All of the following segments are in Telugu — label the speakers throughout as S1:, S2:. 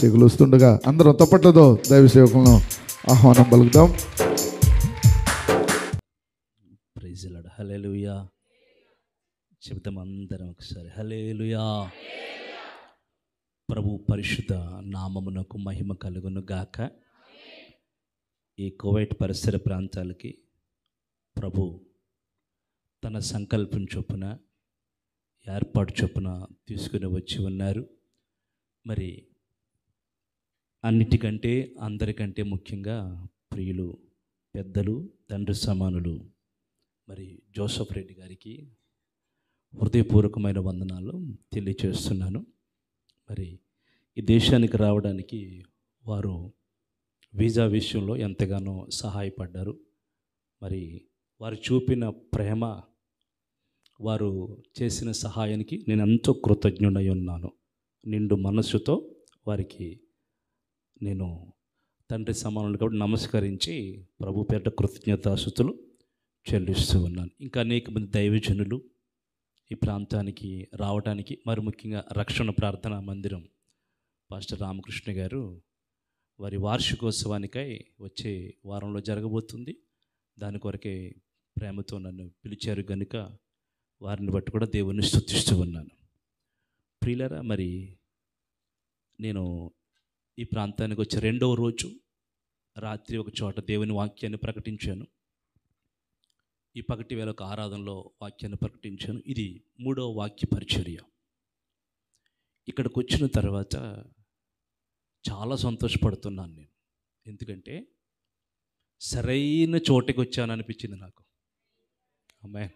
S1: సేవకులు వస్తుండగా అందరం తప్పట్లతో సేవకులను ఆహ్వానం పలుకుదాం చెబుతాం అందరం ఒకసారి హలేలుయా ప్రభు పరిశుద్ధ నామమునకు మహిమ కలుగును గాక ఈ కోవైట్ పరిసర ప్రాంతాలకి ప్రభు తన సంకల్పం చొప్పున ఏర్పాటు చొప్పున తీసుకుని వచ్చి ఉన్నారు మరి అన్నిటికంటే అందరికంటే ముఖ్యంగా ప్రియులు పెద్దలు తండ్రి సమానులు మరి జోసఫ్ రెడ్డి గారికి హృదయపూర్వకమైన వందనాలు తెలియచేస్తున్నాను మరి ఈ దేశానికి రావడానికి వారు వీజా విషయంలో ఎంతగానో సహాయపడ్డారు మరి వారు చూపిన ప్రేమ వారు చేసిన సహాయానికి నేను ఎంతో కృతజ్ఞుడై ఉన్నాను నిండు మనస్సుతో వారికి నేను తండ్రి సమానులు కాబట్టి నమస్కరించి ప్రభు పేట కృతజ్ఞతాశుతులు చెల్లిస్తూ ఉన్నాను ఇంకా అనేక మంది దైవజనులు ఈ ప్రాంతానికి రావడానికి మరి ముఖ్యంగా రక్షణ ప్రార్థన మందిరం పాస్టర్ రామకృష్ణ గారు వారి వార్షికోత్సవానికై వచ్చే వారంలో జరగబోతుంది దాని కొరకే ప్రేమతో నన్ను పిలిచారు కనుక వారిని బట్టి కూడా దేవుణ్ణి స్థుతిస్తూ ఉన్నాను ప్రియులరా మరి నేను ఈ ప్రాంతానికి వచ్చి రెండవ రోజు రాత్రి ఒక చోట దేవుని వాక్యాన్ని ప్రకటించాను ఈ పగటి వేళ ఒక ఆరాధనలో వాక్యాన్ని ప్రకటించాను ఇది మూడవ వాక్య పరిచర్య ఇక్కడికి వచ్చిన తర్వాత చాలా సంతోషపడుతున్నాను నేను ఎందుకంటే సరైన చోటికి వచ్చాను అనిపించింది నాకు అమ్మాన్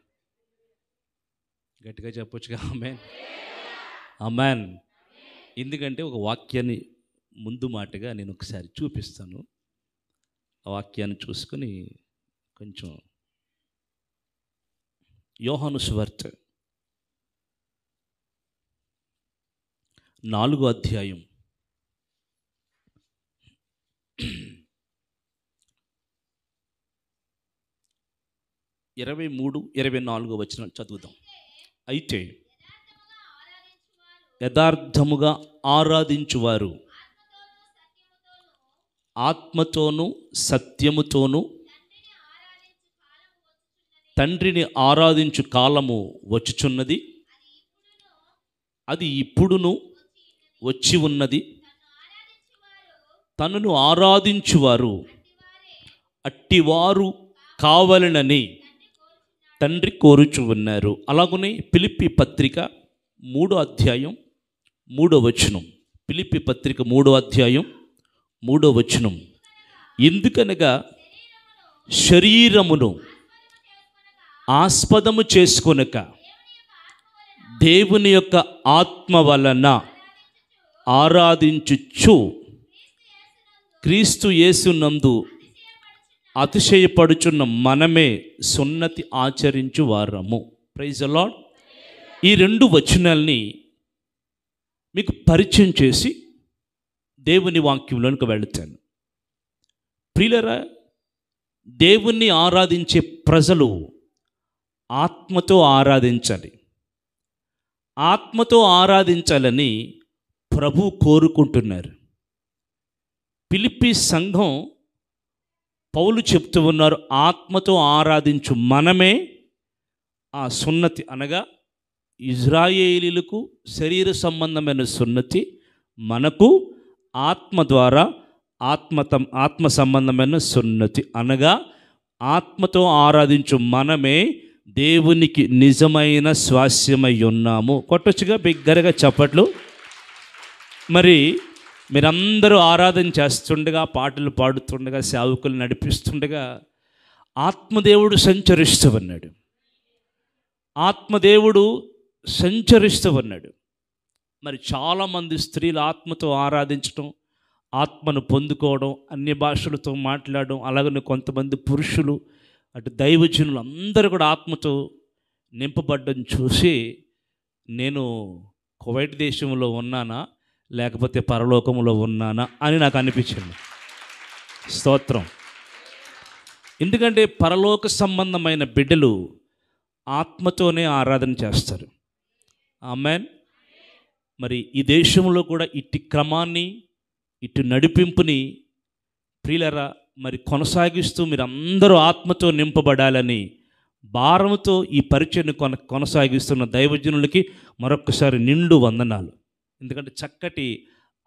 S1: గట్టిగా చెప్పొచ్చుగా అమ్మాన్ అమ్మాన్ ఎందుకంటే ఒక వాక్యాన్ని ముందు మాటగా నేను ఒకసారి చూపిస్తాను ఆ వాక్యాన్ని చూసుకొని కొంచెం యోహాను స్వర్త్ నాలుగో అధ్యాయం ఇరవై మూడు ఇరవై నాలుగో వచ్చిన చదువుదాం అయితే యథార్థముగా ఆరాధించువారు ఆత్మతోనూ సత్యముతోనూ తండ్రిని ఆరాధించు కాలము వచ్చుచున్నది అది ఇప్పుడును వచ్చి ఉన్నది తనను ఆరాధించువారు అట్టివారు కావాలనని తండ్రి కోరుచు ఉన్నారు అలాగనే పిలిపి పత్రిక మూడో అధ్యాయం మూడో వచనం పిలిపి పత్రిక మూడో అధ్యాయం మూడో వచనం ఎందుకనగా శరీరమును ఆస్పదము చేసుకొనక దేవుని యొక్క ఆత్మ వలన ఆరాధించుచు క్రీస్తు యేసునందు అతిశయపడుచున్న మనమే సున్నతి ఆచరించు వారము ప్రైజ్ అలాడ్ ఈ రెండు వచనాల్ని మీకు పరిచయం చేసి దేవుని వాక్యంలోనికి వెళ్తాను ప్రియులరా దేవుణ్ణి ఆరాధించే ప్రజలు ఆత్మతో ఆరాధించాలి ఆత్మతో ఆరాధించాలని ప్రభు కోరుకుంటున్నారు పిలిపి సంఘం పౌలు చెప్తూ ఉన్నారు ఆత్మతో ఆరాధించు మనమే ఆ సున్నతి అనగా ఇజ్రాయేలీలకు శరీర సంబంధమైన సున్నతి మనకు ఆత్మ ద్వారా ఆత్మతం ఆత్మ సంబంధమైన సున్నతి అనగా ఆత్మతో ఆరాధించు మనమే దేవునికి నిజమైన స్వాస్యమై ఉన్నాము కొట్టొచ్చుగా బిగ్గరగా చప్పట్లు మరి మీరందరూ ఆరాధన చేస్తుండగా పాటలు పాడుతుండగా సేవకులు నడిపిస్తుండగా ఆత్మదేవుడు సంచరిస్తూ ఉన్నాడు ఆత్మదేవుడు సంచరిస్తూ ఉన్నాడు మరి చాలామంది స్త్రీలు ఆత్మతో ఆరాధించడం ఆత్మను పొందుకోవడం అన్ని భాషలతో మాట్లాడడం అలాగనే కొంతమంది పురుషులు అటు దైవజనులు అందరూ కూడా ఆత్మతో నింపబడ్డం చూసి నేను కువైట్ దేశంలో ఉన్నానా లేకపోతే పరలోకంలో ఉన్నానా అని నాకు అనిపించింది స్తోత్రం ఎందుకంటే పరలోక సంబంధమైన బిడ్డలు ఆత్మతోనే ఆరాధన చేస్తారు ఆమెన్ మరి ఈ దేశంలో కూడా ఇట్టి క్రమాన్ని ఇటు నడిపింపుని ప్రియులరా మరి కొనసాగిస్తూ మీరు అందరూ ఆత్మతో నింపబడాలని భారంతో ఈ పరిచయను కొన కొనసాగిస్తున్న దైవజనులకి మరొకసారి నిండు వందనాలు ఎందుకంటే చక్కటి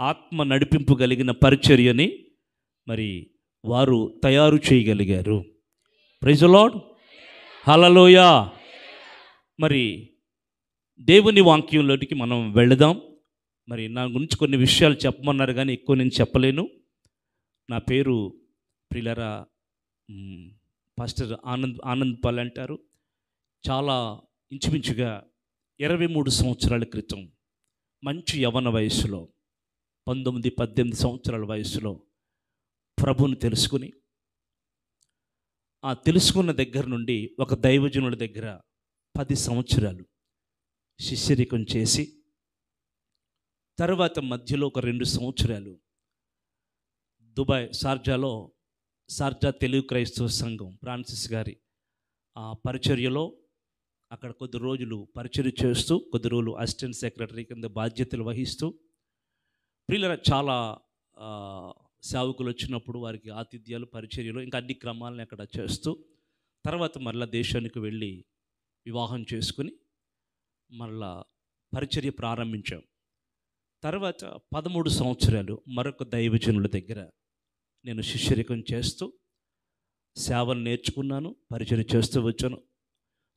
S1: ఆత్మ నడిపింపు కలిగిన పరిచర్యని మరి వారు తయారు చేయగలిగారు ప్రైజ్ లాడ్ హలలోయా మరి దేవుని వాక్యంలోకి మనం వెళదాం మరి నా గురించి కొన్ని విషయాలు చెప్పమన్నారు కానీ ఎక్కువ నేను చెప్పలేను నా పేరు ప్రిలరా పాస్టర్ ఆనంద్ ఆనంద్ పాల్ అంటారు చాలా ఇంచుమించుగా ఇరవై మూడు సంవత్సరాల క్రితం మంచి యవన వయసులో పంతొమ్మిది పద్దెనిమిది సంవత్సరాల వయసులో ప్రభుని తెలుసుకుని ఆ తెలుసుకున్న దగ్గర నుండి ఒక దైవజనుల దగ్గర పది సంవత్సరాలు శిష్యరికం చేసి తర్వాత మధ్యలో ఒక రెండు సంవత్సరాలు దుబాయ్ సార్జాలో సార్జా తెలుగు క్రైస్తవ సంఘం ఫ్రాన్సిస్ గారి ఆ పరిచర్యలో అక్కడ కొద్ది రోజులు పరిచర్య చేస్తూ కొద్ది రోజులు అసిస్టెంట్ సెక్రటరీ కింద బాధ్యతలు వహిస్తూ పిల్లల చాలా సేవకులు వచ్చినప్పుడు వారికి ఆతిథ్యాలు పరిచర్యలు ఇంకా అన్ని క్రమాలను అక్కడ చేస్తూ తర్వాత మరలా దేశానికి వెళ్ళి వివాహం చేసుకుని మరలా పరిచర్య ప్రారంభించాం తర్వాత పదమూడు సంవత్సరాలు మరొక దైవజనుల దగ్గర నేను శిష్యరికం చేస్తూ సేవలు నేర్చుకున్నాను పరిచయం చేస్తూ వచ్చాను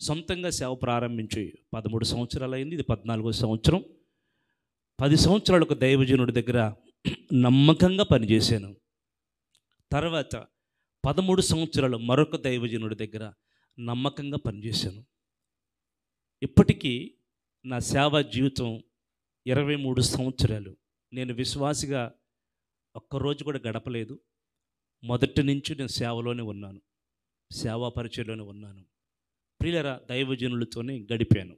S1: సొంతంగా సేవ ప్రారంభించి పదమూడు సంవత్సరాలు అయింది ఇది పద్నాలుగో సంవత్సరం పది సంవత్సరాలు ఒక దైవజనుడి దగ్గర నమ్మకంగా పనిచేశాను తర్వాత పదమూడు సంవత్సరాలు మరొక దైవజనుడి దగ్గర నమ్మకంగా పనిచేశాను ఇప్పటికీ నా సేవ జీవితం ఇరవై మూడు సంవత్సరాలు నేను విశ్వాసిగా ఒక్కరోజు కూడా గడపలేదు మొదటి నుంచి నేను సేవలోనే ఉన్నాను సేవా పరిచయలోనే ఉన్నాను ప్రియులర దైవజనులతోనే గడిపాను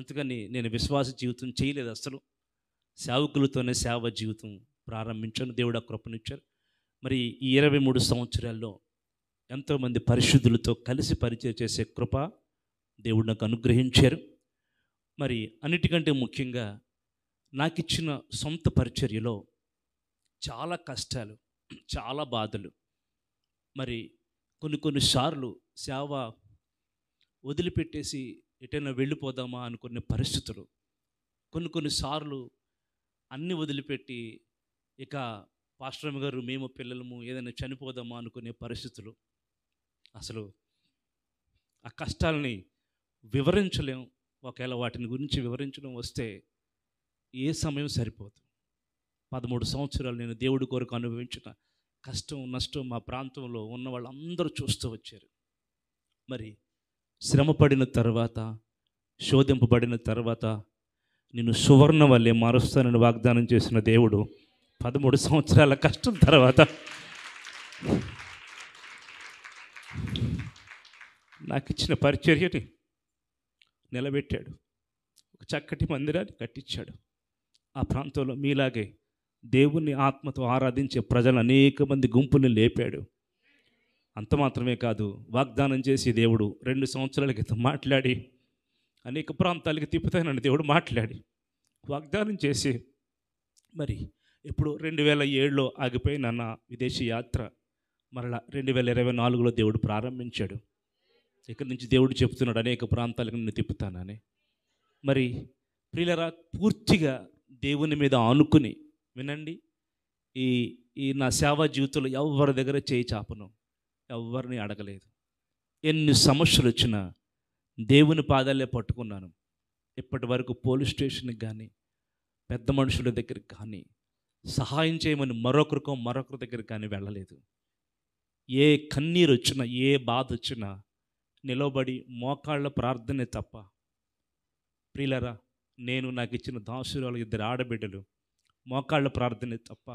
S1: అందుకని నేను విశ్వాస జీవితం చేయలేదు అసలు సేవకులతోనే సేవ జీవితం ప్రారంభించాను దేవుడు ఆ కృపనిచ్చారు మరి ఈ ఇరవై మూడు సంవత్సరాల్లో ఎంతోమంది పరిశుద్ధులతో కలిసి పరిచయం చేసే కృప దేవుడు నాకు అనుగ్రహించారు మరి అన్నిటికంటే ముఖ్యంగా నాకు ఇచ్చిన సొంత పరిచర్యలో చాలా కష్టాలు చాలా బాధలు మరి కొన్ని కొన్ని సార్లు సేవ వదిలిపెట్టేసి ఎటైనా వెళ్ళిపోదామా అనుకునే పరిస్థితులు కొన్ని కొన్ని సార్లు అన్నీ వదిలిపెట్టి ఇక పాస్టర్ గారు మేము పిల్లలము ఏదైనా చనిపోదామా అనుకునే పరిస్థితులు అసలు ఆ కష్టాలని వివరించలేము ఒకవేళ వాటిని గురించి వివరించడం వస్తే ఏ సమయం సరిపోదు పదమూడు సంవత్సరాలు నేను దేవుడి కొరకు అనుభవించిన కష్టం నష్టం మా ప్రాంతంలో ఉన్న వాళ్ళందరూ చూస్తూ వచ్చారు మరి శ్రమపడిన తర్వాత శోధింపబడిన తర్వాత నేను సువర్ణ వల్లే మారుస్తానని వాగ్దానం చేసిన దేవుడు పదమూడు సంవత్సరాల కష్టం తర్వాత నాకు ఇచ్చిన పరిచర్యని నిలబెట్టాడు ఒక చక్కటి మందిరాన్ని కట్టించాడు ఆ ప్రాంతంలో మీలాగే దేవుణ్ణి ఆత్మతో ఆరాధించే ప్రజలు అనేక మంది గుంపుల్ని లేపాడు అంత మాత్రమే కాదు వాగ్దానం చేసి దేవుడు రెండు సంవత్సరాల క్రితం మాట్లాడి అనేక ప్రాంతాలకి తిప్పుతానని దేవుడు మాట్లాడి వాగ్దానం చేసి మరి ఇప్పుడు రెండు వేల ఏడులో ఆగిపోయిన నా విదేశీ యాత్ర మరలా రెండు వేల ఇరవై నాలుగులో దేవుడు ప్రారంభించాడు ఇక్కడి నుంచి దేవుడు చెప్తున్నాడు అనేక ప్రాంతాలకు నేను తిప్పుతానని మరి ప్రియులరా పూర్తిగా దేవుని మీద ఆనుకుని వినండి ఈ ఈ నా సేవా జీవితంలో ఎవరి దగ్గర చేయి చాపను ఎవరిని అడగలేదు ఎన్ని సమస్యలు వచ్చినా దేవుని పాదాలే పట్టుకున్నాను ఇప్పటి వరకు పోలీస్ స్టేషన్కి కానీ పెద్ద మనుషుల దగ్గరికి కానీ సహాయం చేయమని మరొకరికో మరొకరి దగ్గరికి కానీ వెళ్ళలేదు ఏ కన్నీరు వచ్చినా ఏ బాధ వచ్చినా నిలబడి మోకాళ్ళ ప్రార్థనే తప్ప ప్రియులరా నేను నాకు ఇచ్చిన దాసురాలు ఇద్దరు ఆడబిడ్డలు మోకాళ్ళ ప్రార్థనే తప్ప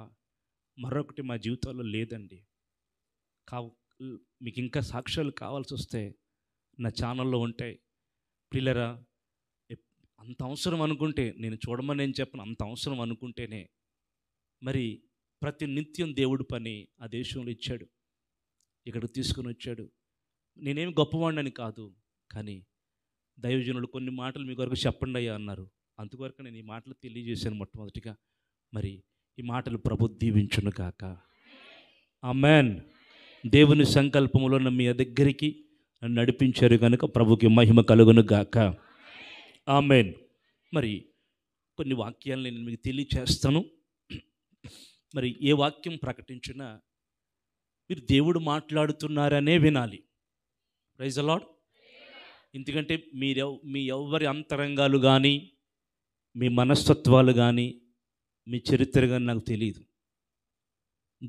S1: మరొకటి మా జీవితంలో లేదండి కా మీకు ఇంకా సాక్ష్యాలు కావాల్సి వస్తే నా ఛానల్లో ఉంటాయి ప్రియులరా అంత అవసరం అనుకుంటే నేను చూడమని ఏం చెప్పను అంత అవసరం అనుకుంటేనే మరి ప్రతి నిత్యం దేవుడు పని ఆ దేశంలో ఇచ్చాడు ఇక్కడికి తీసుకుని వచ్చాడు నేనేం గొప్పవాడిని కాదు కానీ దైవజనులు కొన్ని మాటలు మీ కొరకు చెప్పండి అయ్యా అన్నారు అంతవరకు నేను ఈ మాటలు తెలియజేశాను మొట్టమొదటిగా మరి ఈ మాటలు ప్రభు దీవించును కాక ఆ మ్యాన్ దేవుని సంకల్పంలో మీ దగ్గరికి నడిపించారు కనుక ప్రభుకి మహిమ కలుగును గాక ఆమెన్ మరి కొన్ని వాక్యాలు నేను మీకు తెలియచేస్తాను మరి ఏ వాక్యం ప్రకటించినా మీరు దేవుడు మాట్లాడుతున్నారనే వినాలి ప్రైజ్ అలాడ్ ఎందుకంటే మీరు మీ ఎవరి అంతరంగాలు కానీ మీ మనస్తత్వాలు కానీ మీ చరిత్ర కానీ నాకు తెలియదు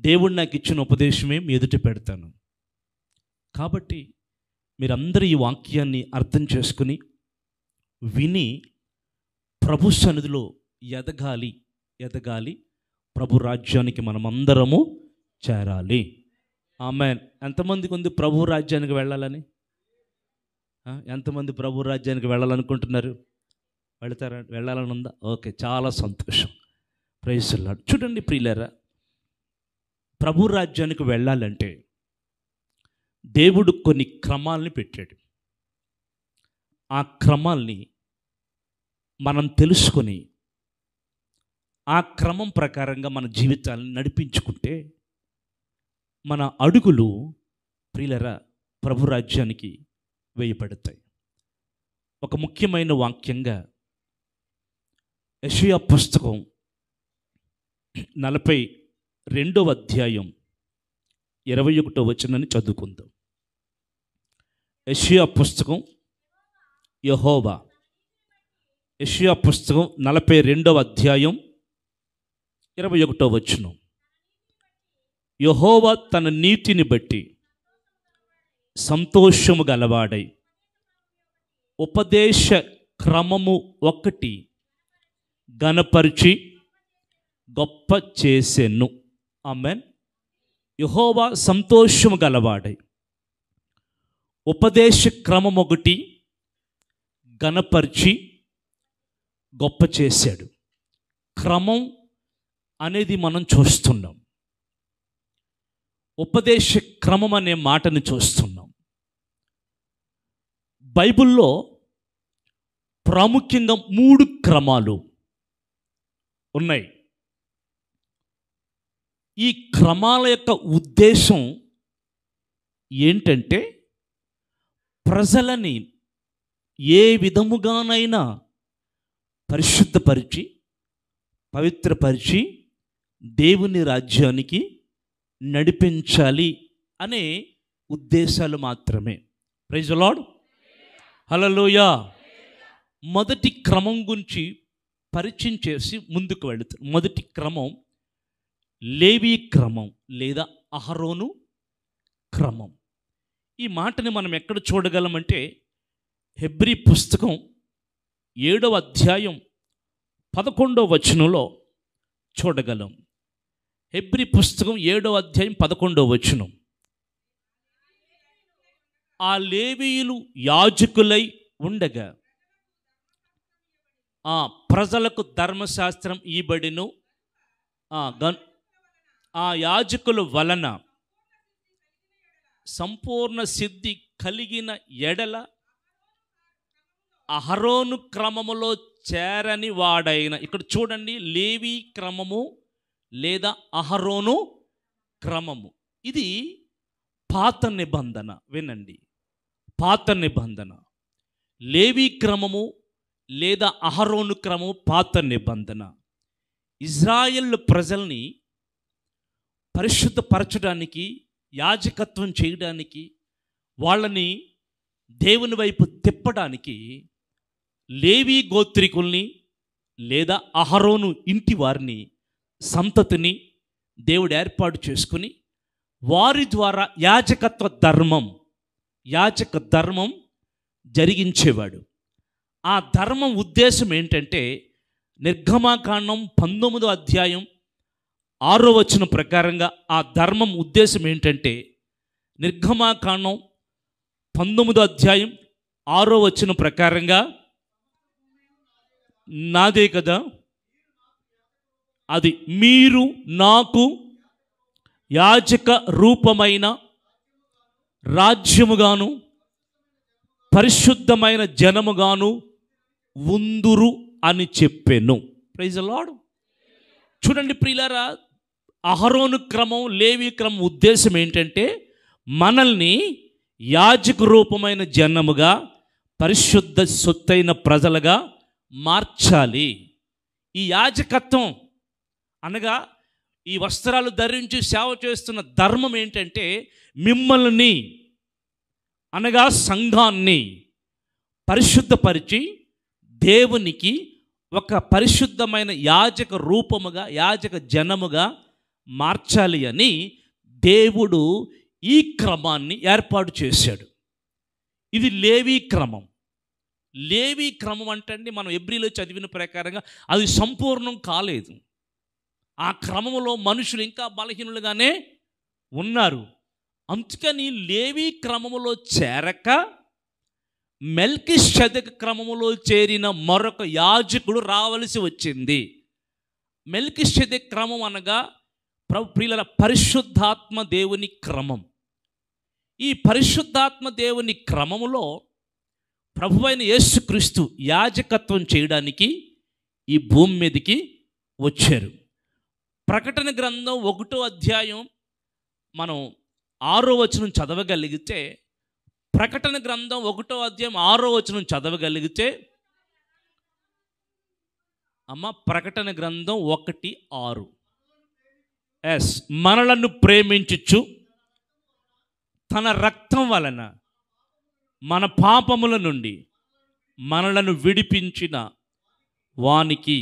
S1: దేవుడు నాకు ఇచ్చిన ఉపదేశమే మీ ఎదుట పెడతాను కాబట్టి మీరందరూ ఈ వాక్యాన్ని అర్థం చేసుకుని విని ప్రభు సన్నిధిలో ఎదగాలి ఎదగాలి ప్రభు రాజ్యానికి మనమందరము చేరాలి ఆమె ఎంతమందికి ఉంది ప్రభు రాజ్యానికి వెళ్ళాలని ఎంతమంది ప్రభు రాజ్యానికి వెళ్ళాలనుకుంటున్నారు వెళతారా వెళ్ళాలని ఉందా ఓకే చాలా సంతోషం ప్రైజ్లాడు చూడండి ప్రియులరా ప్రభు రాజ్యానికి వెళ్ళాలంటే దేవుడు కొన్ని క్రమాలని పెట్టాడు ఆ క్రమాల్ని మనం తెలుసుకొని ఆ క్రమం ప్రకారంగా మన జీవితాలను నడిపించుకుంటే మన అడుగులు ప్రియులరా ప్రభు రాజ్యానికి వేయబడతాయి ఒక ముఖ్యమైన వాక్యంగా యషియా పుస్తకం నలభై రెండవ అధ్యాయం ఇరవై ఒకటో వచనని చదువుకుందాం యషియా పుస్తకం యహోవా యషియా పుస్తకం నలభై రెండవ అధ్యాయం ఇరవై ఒకటో వచనం యహోవా తన నీతిని బట్టి సంతోషము గలవాడై ఉపదేశ క్రమము ఒకటి గనపరిచి గొప్ప చేసెను ఆమెన్ యహోవా సంతోషము గలవాడై ఉపదేశ క్రమం ఒకటి గనపరిచి గొప్ప చేశాడు క్రమం అనేది మనం చూస్తున్నాం ఉపదేశ క్రమం అనే మాటను చూస్తున్నాం బైబిల్లో ప్రాముఖ్యంగా మూడు క్రమాలు ఉన్నాయి ఈ క్రమాల యొక్క ఉద్దేశం ఏంటంటే ప్రజలని ఏ విధముగానైనా పరిశుద్ధపరిచి పవిత్రపరిచి దేవుని రాజ్యానికి నడిపించాలి అనే ఉద్దేశాలు మాత్రమే ప్రైజ్ లాడ్ హలోయ మొదటి క్రమం గురించి పరిచయం చేసి ముందుకు వెళుతారు మొదటి క్రమం లేవి క్రమం లేదా అహరోను క్రమం ఈ మాటని మనం ఎక్కడ చూడగలమంటే హెబ్రి పుస్తకం ఏడవ అధ్యాయం పదకొండవ వచనంలో చూడగలం హెబ్రి పుస్తకం ఏడవ అధ్యాయం పదకొండవ వచనం ఆ లేవీయులు యాజకులై ఉండగా ఆ ప్రజలకు ధర్మశాస్త్రం ఈబడిను ఆ యాజకుల వలన సంపూర్ణ సిద్ధి కలిగిన ఎడల అహరోను క్రమములో చేరని వాడైన ఇక్కడ చూడండి లేవి క్రమము లేదా అహరోను క్రమము ఇది పాత నిబంధన వినండి పాత నిబంధన లేవి క్రమము లేదా అహరోను క్రమము పాత నిబంధన ఇజ్రాయెల్ ప్రజల్ని పరిశుద్ధపరచడానికి యాజకత్వం చేయడానికి వాళ్ళని దేవుని వైపు తిప్పడానికి లేవి గోత్రికుల్ని లేదా అహరోను ఇంటి వారిని సంతతిని దేవుడు ఏర్పాటు చేసుకుని వారి ద్వారా యాజకత్వ ధర్మం యాచక ధర్మం జరిగించేవాడు ఆ ధర్మం ఉద్దేశం ఏంటంటే నిర్గమాకాండం పంతొమ్మిదో అధ్యాయం ఆరో వచ్చిన ప్రకారంగా ఆ ధర్మం ఉద్దేశం ఏంటంటే నిర్గమాకాండం పంతొమ్మిదో అధ్యాయం ఆరో వచ్చిన ప్రకారంగా నాదే కదా అది మీరు నాకు యాజక రూపమైన రాజ్యముగాను పరిశుద్ధమైన జనముగాను ఉందురు అని చెప్పాను ప్రైజ్ లాడు చూడండి ప్రియులారా అహరోను క్రమం లేవి క్రమం ఉద్దేశం ఏంటంటే మనల్ని యాజక రూపమైన జనముగా పరిశుద్ధ సొత్తైన ప్రజలుగా మార్చాలి ఈ యాజకత్వం అనగా ఈ వస్త్రాలు ధరించి సేవ చేస్తున్న ధర్మం ఏంటంటే మిమ్మల్ని అనగా సంఘాన్ని పరిశుద్ధపరిచి దేవునికి ఒక పరిశుద్ధమైన యాజక రూపముగా యాజక జనముగా మార్చాలి అని దేవుడు ఈ క్రమాన్ని ఏర్పాటు చేశాడు ఇది లేవీ క్రమం లేవీ క్రమం అంటే మనం ఎబ్రిలో చదివిన ప్రకారంగా అది సంపూర్ణం కాలేదు ఆ క్రమంలో మనుషులు ఇంకా బలహీనులుగానే ఉన్నారు అందుకని లేవి క్రమములో చేరక మెల్కి శతక క్రమములో చేరిన మరొక యాజకుడు రావలసి వచ్చింది మెల్కి షదక్ క్రమం అనగా ప్రభు ప్రియుల పరిశుద్ధాత్మ దేవుని క్రమం ఈ పరిశుద్ధాత్మ దేవుని క్రమములో ప్రభువైన యేసుక్రీస్తు యాజకత్వం చేయడానికి ఈ భూమి మీదకి వచ్చారు ప్రకటన గ్రంథం ఒకటో అధ్యాయం మనం ఆరో వచనం చదవగలిగితే ప్రకటన గ్రంథం ఒకటో అధ్యాయం ఆరో వచనం చదవగలిగితే అమ్మ ప్రకటన గ్రంథం ఒకటి ఆరు ఎస్ మనలను ప్రేమించచ్చు తన రక్తం వలన మన పాపముల నుండి మనలను విడిపించిన వానికి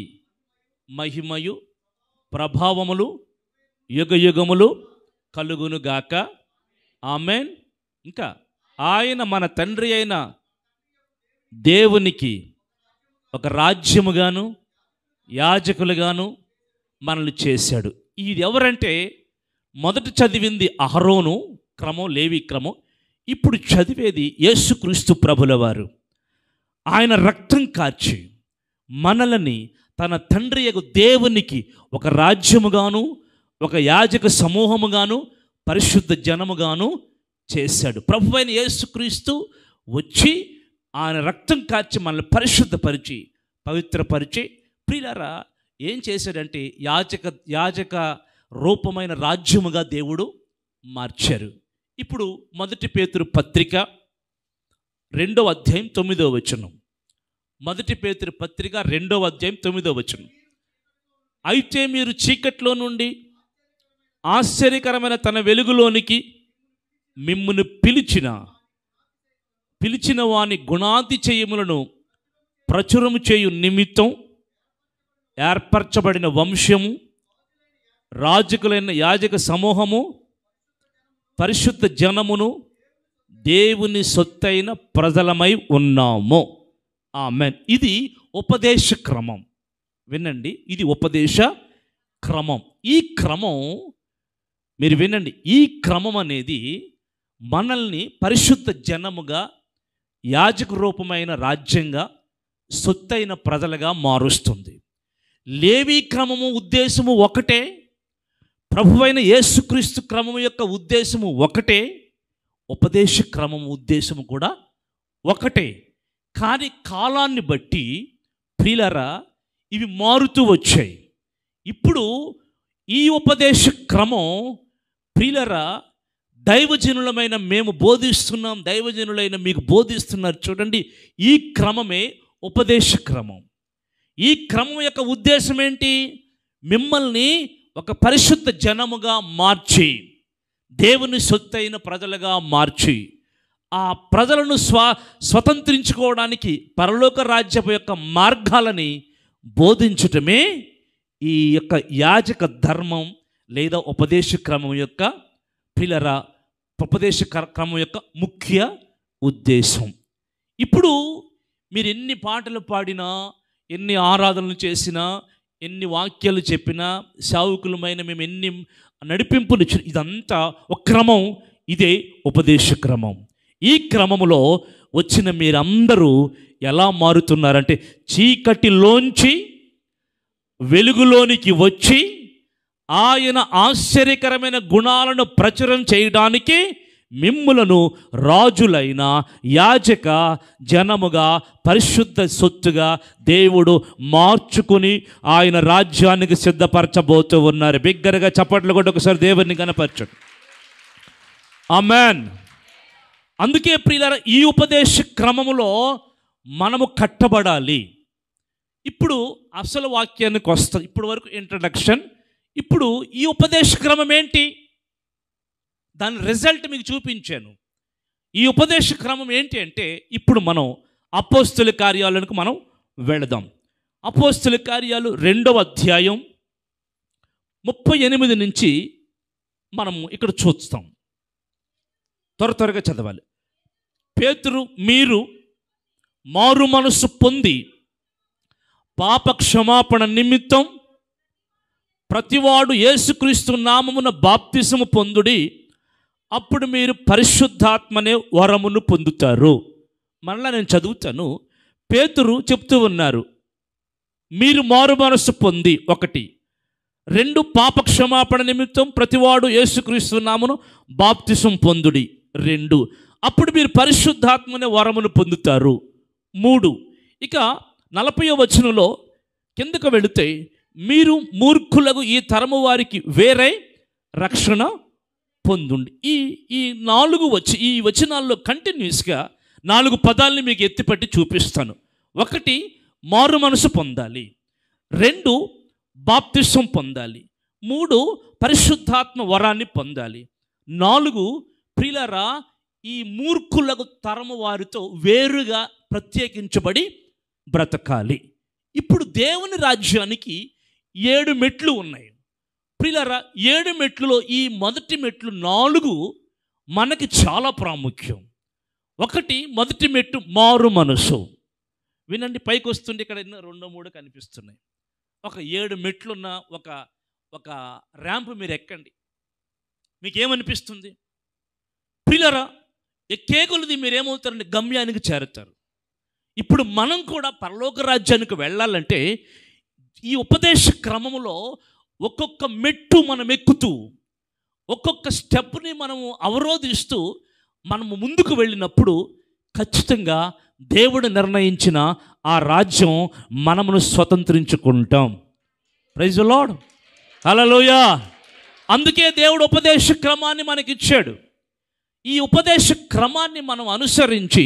S1: మహిమయు ప్రభావములు యుగ యుగములు కలుగునుగాక ఆమెన్ ఇంకా ఆయన మన తండ్రి అయిన దేవునికి ఒక రాజ్యముగాను యాజకులుగాను మనల్ని చేశాడు ఇది ఎవరంటే మొదట చదివింది అహరోను క్రమం లేవి క్రమం ఇప్పుడు చదివేది యేసుక్రీస్తు ప్రభుల వారు ఆయన రక్తం కార్చి మనల్ని తన తండ్రి యొక్క దేవునికి ఒక రాజ్యముగాను ఒక యాజక సమూహముగాను పరిశుద్ధ జనముగాను చేశాడు ప్రభు అయిన యేసుక్రీస్తు వచ్చి ఆయన రక్తం కాచి మనల్ని పరిశుద్ధపరిచి పవిత్రపరిచి ప్రియులారా ఏం చేశాడంటే యాజక యాజక రూపమైన రాజ్యముగా దేవుడు మార్చారు ఇప్పుడు మొదటి పేతురు పత్రిక రెండవ అధ్యాయం తొమ్మిదవ వచనం మొదటి పేతురు పత్రిక రెండవ అధ్యాయం తొమ్మిదో వచనం అయితే మీరు చీకట్లో నుండి ఆశ్చర్యకరమైన తన వెలుగులోనికి మిమ్మును పిలిచిన పిలిచిన వాని గుణాతి చేయములను ప్రచురము చేయు నిమిత్తం ఏర్పరచబడిన వంశము రాజకులైన యాజక సమూహము పరిశుద్ధ జనమును దేవుని సొత్తైన ప్రజలమై ఉన్నాము ఆ మెన్ ఇది ఉపదేశ క్రమం వినండి ఇది ఉపదేశ క్రమం ఈ క్రమం మీరు వినండి ఈ క్రమం అనేది మనల్ని పరిశుద్ధ జనముగా యాజక రూపమైన రాజ్యంగా సొత్తైన ప్రజలుగా మారుస్తుంది లేవి క్రమము ఉద్దేశము ఒకటే ప్రభువైన యేసుక్రీస్తు క్రమము యొక్క ఉద్దేశము ఒకటే ఉపదేశ క్రమం ఉద్దేశము కూడా ఒకటే కానీ కాలాన్ని బట్టి ప్రిలర ఇవి మారుతూ వచ్చాయి ఇప్పుడు ఈ ఉపదేశ క్రమం ప్రిలర దైవజనులమైన మేము బోధిస్తున్నాం దైవజనులైన మీకు బోధిస్తున్నారు చూడండి ఈ క్రమమే ఉపదేశ క్రమం ఈ క్రమం యొక్క ఉద్దేశం ఏంటి మిమ్మల్ని ఒక పరిశుద్ధ జనముగా మార్చి దేవుని సొత్తైన ప్రజలుగా మార్చి ఆ ప్రజలను స్వ స్వతంత్రించుకోవడానికి పరలోక రాజ్యపు యొక్క మార్గాలని బోధించటమే ఈ యొక్క యాజక ధర్మం లేదా ఉపదేశ క్రమం యొక్క పిల్లర ఉపదేశ క్రమం యొక్క ముఖ్య ఉద్దేశం ఇప్పుడు మీరు ఎన్ని పాటలు పాడినా ఎన్ని ఆరాధనలు చేసినా ఎన్ని వాక్యాలు చెప్పినా సావుకులమైన మేము ఎన్ని నడిపింపులు ఇదంతా ఒక క్రమం ఇదే ఉపదేశ క్రమం ఈ క్రమములో వచ్చిన మీరందరూ ఎలా మారుతున్నారంటే చీకటిలోంచి వెలుగులోనికి వచ్చి ఆయన ఆశ్చర్యకరమైన గుణాలను ప్రచురం చేయడానికి మిమ్ములను రాజులైన యాజక జనముగా పరిశుద్ధ సొత్తుగా దేవుడు మార్చుకుని ఆయన రాజ్యానికి సిద్ధపరచబోతూ ఉన్నారు బిగ్గరగా చప్పట్లు కూడా ఒకసారి దేవుడిని కనపరచండి ఆ మ్యాన్ అందుకే ప్రియుల ఈ ఉపదేశ క్రమములో మనము కట్టబడాలి ఇప్పుడు అసలు వాక్యానికి వస్తుంది ఇప్పుడు వరకు ఇంట్రడక్షన్ ఇప్పుడు ఈ ఉపదేశ క్రమం ఏంటి దాని రిజల్ట్ మీకు చూపించాను ఈ ఉపదేశ క్రమం ఏంటి అంటే ఇప్పుడు మనం అపోస్తుల కార్యాలకు మనం వెళదాం అపోస్తుల కార్యాలు రెండవ అధ్యాయం ముప్పై ఎనిమిది నుంచి మనము ఇక్కడ చూస్తాం త్వర త్వరగా చదవాలి పేతురు మీరు మారు మనసు పొంది పాప క్షమాపణ నిమిత్తం ప్రతివాడు యేసుక్రీస్తు నామమున బాప్తిసము పొందుడి అప్పుడు మీరు పరిశుద్ధాత్మనే వరమును పొందుతారు మరలా నేను చదువుతాను పేతురు చెప్తూ ఉన్నారు మీరు మారు మనసు పొంది ఒకటి రెండు పాప క్షమాపణ నిమిత్తం ప్రతివాడు యేసుక్రీస్తు నామను బాప్తిసం పొందుడి రెండు అప్పుడు మీరు పరిశుద్ధాత్మనే వరమును పొందుతారు మూడు ఇక నలభై వచనంలో కిందకు వెళితే మీరు మూర్ఖులకు ఈ తరము వారికి వేరే రక్షణ పొందుండి ఈ ఈ నాలుగు వచ్చి ఈ వచనాల్లో కంటిన్యూస్గా నాలుగు పదాలని మీకు ఎత్తిపట్టి చూపిస్తాను ఒకటి మారు మనసు పొందాలి రెండు బాప్తిసం పొందాలి మూడు పరిశుద్ధాత్మ వరాన్ని పొందాలి నాలుగు ప్రిలరా ఈ మూర్ఖులకు తరము వారితో వేరుగా ప్రత్యేకించబడి బ్రతకాలి ఇప్పుడు దేవుని రాజ్యానికి ఏడు మెట్లు ఉన్నాయి ప్రిలరా ఏడు మెట్లులో ఈ మొదటి మెట్లు నాలుగు మనకి చాలా ప్రాముఖ్యం ఒకటి మొదటి మెట్టు మారు మనసు వినండి పైకి వస్తుంది ఇక్కడ రెండో మూడు కనిపిస్తున్నాయి ఒక ఏడు మెట్లున్న ఒక ఒక ర్యాంప్ మీరు ఎక్కండి మీకేమనిపిస్తుంది పిల్లరా ఎక్కే కొలది మీరేమవుతారండి గమ్యానికి చేరుతారు ఇప్పుడు మనం కూడా పరలోక రాజ్యానికి వెళ్ళాలంటే ఈ ఉపదేశ క్రమంలో ఒక్కొక్క మెట్టు మనం ఎక్కుతూ ఒక్కొక్క స్టెప్ని మనము అవరోధిస్తూ మనము ముందుకు వెళ్ళినప్పుడు ఖచ్చితంగా దేవుడు నిర్ణయించిన ఆ రాజ్యం మనమును స్వతంత్రించుకుంటాం ప్రైజ్ లాడ్ అలలోయ అందుకే దేవుడు ఉపదేశ క్రమాన్ని మనకిచ్చాడు ఈ ఉపదేశ క్రమాన్ని మనం అనుసరించి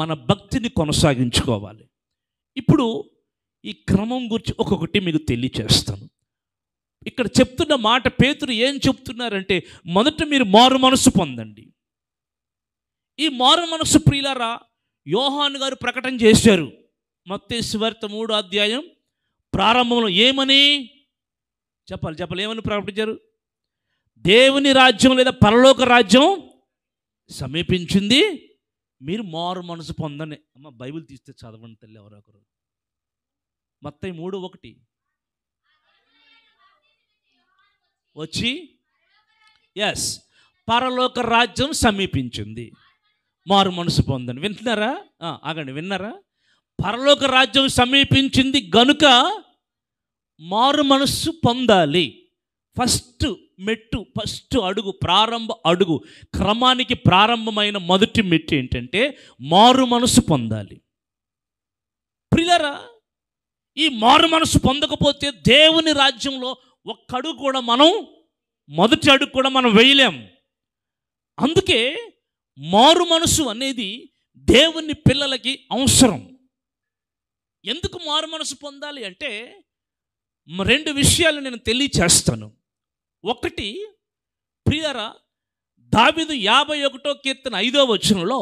S1: మన భక్తిని కొనసాగించుకోవాలి ఇప్పుడు ఈ క్రమం గురించి ఒక్కొక్కటి మీకు తెలియచేస్తాను ఇక్కడ చెప్తున్న మాట పేతురు ఏం చెప్తున్నారంటే మొదట మీరు మారు మనసు పొందండి ఈ మారు మనసు ప్రియులారా యోహాన్ గారు ప్రకటన చేశారు మత్తేశ్వార్త మూడు అధ్యాయం ప్రారంభంలో ఏమని చెప్పాలి చెప్పాలి ఏమని ప్రకటించారు దేవుని రాజ్యం లేదా పరలోక రాజ్యం సమీపించింది మీరు మారు మనసు పొందని అమ్మ బైబిల్ తీస్తే చదవండి తల్లి ఎవరొకరు మొత్తం మూడు ఒకటి వచ్చి ఎస్ పరలోక రాజ్యం సమీపించింది మారు మనసు పొందని వింటున్నారా ఆగండి విన్నారా పరలోక రాజ్యం సమీపించింది గనుక మారు మనస్సు పొందాలి ఫస్ట్ మెట్టు ఫస్ట్ అడుగు ప్రారంభ అడుగు క్రమానికి ప్రారంభమైన మొదటి మెట్టు ఏంటంటే మారు మనసు పొందాలి ప్రిలరా ఈ మారు మనసు పొందకపోతే దేవుని రాజ్యంలో ఒక్క అడుగు కూడా మనం మొదటి అడుగు కూడా మనం వేయలేం అందుకే మారు మనసు అనేది దేవుని పిల్లలకి అవసరం ఎందుకు మారు మనసు పొందాలి అంటే రెండు విషయాలు నేను తెలియచేస్తాను ఒకటి ప్రియరా దావిదు యాభై ఒకటో కీర్తన ఐదో వచనంలో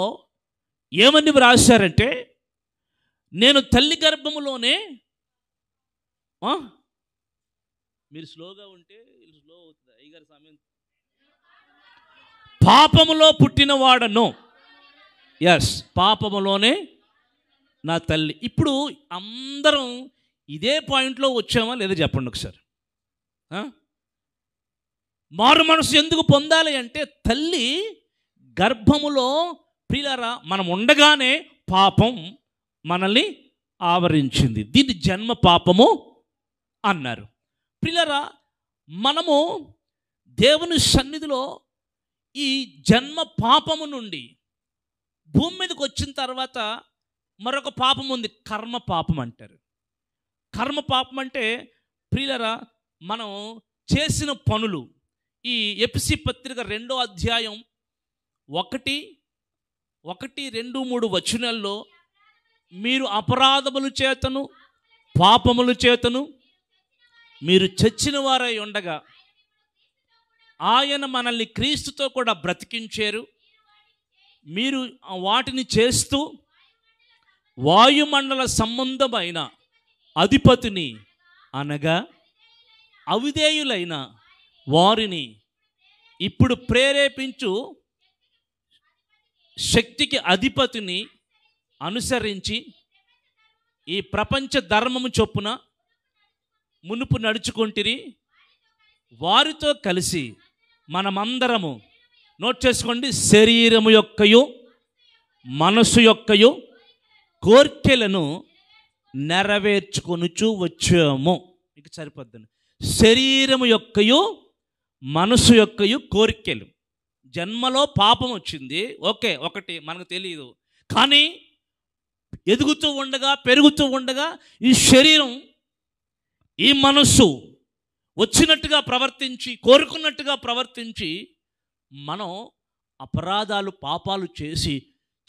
S1: ఏమని రాశారంటే నేను తల్లి గర్భములోనే మీరు స్లోగా ఉంటే స్లో అవుతుంది అయ్యగారి సమయం పాపములో వాడను ఎస్ పాపములోనే నా తల్లి ఇప్పుడు అందరం ఇదే పాయింట్లో వచ్చామా లేదా చెప్పండి ఒకసారి మారు మనసు ఎందుకు పొందాలి అంటే తల్లి గర్భములో ప్రియులరా మనం ఉండగానే పాపం మనల్ని ఆవరించింది దీన్ని జన్మ పాపము అన్నారు ప్రియులరా మనము దేవుని సన్నిధిలో ఈ జన్మ పాపము నుండి భూమి మీదకి వచ్చిన తర్వాత మరొక పాపం ఉంది కర్మ పాపం అంటారు కర్మ పాపం అంటే ప్రియులరా మనం చేసిన పనులు ఈ ఎపిసి పత్రిక రెండో అధ్యాయం ఒకటి ఒకటి రెండు మూడు వచనాల్లో మీరు అపరాధములు చేతను పాపముల చేతను మీరు చచ్చిన వారై ఉండగా ఆయన మనల్ని క్రీస్తుతో కూడా బ్రతికించారు మీరు వాటిని చేస్తూ వాయుమండల సంబంధమైన అధిపతిని అనగా అవిధేయులైన వారిని ఇప్పుడు ప్రేరేపించు శక్తికి అధిపతిని అనుసరించి ఈ ప్రపంచ ధర్మము చొప్పున మునుపు నడుచుకుంటురి వారితో కలిసి మనమందరము నోట్ చేసుకోండి శరీరము యొక్కయు మనసు యొక్కయు కోర్కెలను నెరవేర్చుకొనుచూ వచ్చాము మీకు సరిపోద్దండి శరీరము యొక్కయు మనసు యొక్క కోరికలు జన్మలో పాపం వచ్చింది ఓకే ఒకటి మనకు తెలియదు కానీ ఎదుగుతూ ఉండగా పెరుగుతూ ఉండగా ఈ శరీరం ఈ మనస్సు వచ్చినట్టుగా ప్రవర్తించి కోరుకున్నట్టుగా ప్రవర్తించి మనం అపరాధాలు పాపాలు చేసి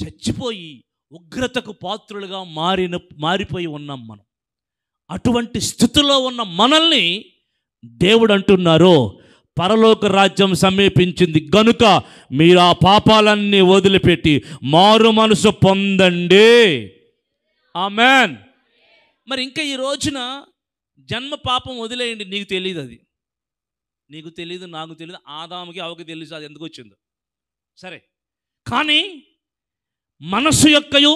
S1: చచ్చిపోయి ఉగ్రతకు పాత్రులుగా మారిన మారిపోయి ఉన్నాం మనం అటువంటి స్థితిలో ఉన్న మనల్ని దేవుడు అంటున్నారో పరలోక రాజ్యం సమీపించింది గనుక మీరు ఆ పాపాలన్నీ వదిలిపెట్టి మారు మనసు పొందండి ఆమెన్ మరి ఇంకా ఈ రోజున జన్మ పాపం వదిలేయండి నీకు తెలియదు అది నీకు తెలియదు నాకు తెలియదు ఆదాముకి అవకి తెలుసు అది ఎందుకు వచ్చిందో సరే కానీ మనస్సు యొక్కయు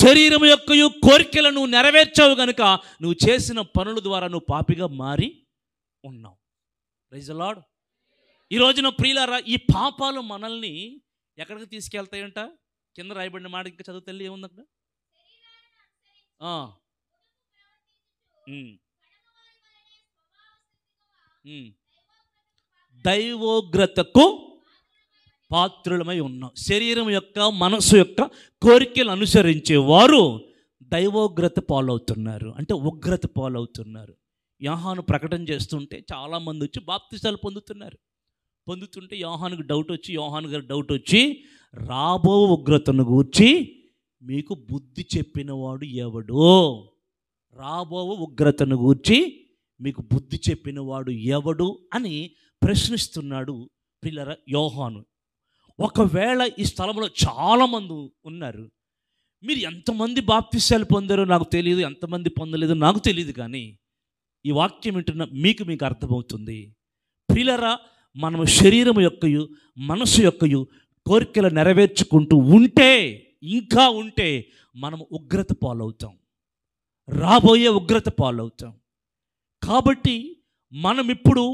S1: శరీరం యొక్కయు కోరికలను నెరవేర్చావు కనుక నువ్వు చేసిన పనుల ద్వారా నువ్వు పాపిగా మారి ఉన్నావు ప్రైజ్ లాడ్ ఈ రోజున ప్రియులారా ఈ పాపాలు మనల్ని ఎక్కడికి తీసుకెళ్తాయంట కింద రాయబడిన మాట ఇంకా చదువు తల్లి అక్కడ దైవోగ్రతకు పాత్రులమై ఉన్నాం శరీరం యొక్క మనసు యొక్క కోరికలు అనుసరించే వారు దైవోగ్రత పాలవుతున్నారు అంటే ఉగ్రత పాలవుతున్నారు యాహాను ప్రకటన చేస్తుంటే చాలామంది వచ్చి బాప్తిసాలు పొందుతున్నారు పొందుతుంటే యోహానుకు డౌట్ వచ్చి యోహాను గారు డౌట్ వచ్చి రాబో ఉగ్రతను గూర్చి మీకు బుద్ధి చెప్పినవాడు ఎవడో రాబో ఉగ్రతను గూర్చి మీకు బుద్ధి చెప్పినవాడు ఎవడు అని ప్రశ్నిస్తున్నాడు పిల్లర యోహాను ఒకవేళ ఈ స్థలంలో చాలామంది ఉన్నారు మీరు ఎంతమంది బాప్తిశాలు పొందారో నాకు తెలియదు ఎంతమంది పొందలేదో నాకు తెలియదు కానీ ఈ వాక్యం వింటున్న మీకు మీకు అర్థమవుతుంది ప్రిలరా మనము శరీరం యొక్కయు మనసు యొక్కయు కోరికలు నెరవేర్చుకుంటూ ఉంటే ఇంకా ఉంటే మనం ఉగ్రత పాలవుతాం రాబోయే ఉగ్రత పాలవుతాం కాబట్టి మనం ఇప్పుడు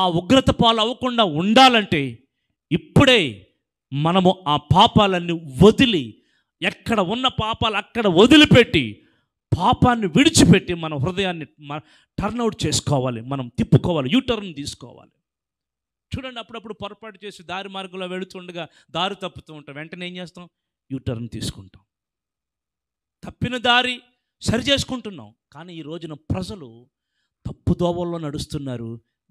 S1: ఆ ఉగ్రత పాలు అవ్వకుండా ఉండాలంటే ఇప్పుడే మనము ఆ పాపాలన్నీ వదిలి ఎక్కడ ఉన్న పాపాలు అక్కడ వదిలిపెట్టి పాపాన్ని విడిచిపెట్టి మన హృదయాన్ని టర్నౌట్ చేసుకోవాలి మనం తిప్పుకోవాలి యూటర్న్ తీసుకోవాలి చూడండి అప్పుడప్పుడు పొరపాటు చేసి దారి మార్గంలో వెళుతుండగా దారి తప్పుతూ ఉంటాం వెంటనే ఏం చేస్తాం యూటర్న్ తీసుకుంటాం తప్పిన దారి సరి చేసుకుంటున్నాం కానీ ఈ రోజున ప్రజలు తప్పు దోవల్లో నడుస్తున్నారు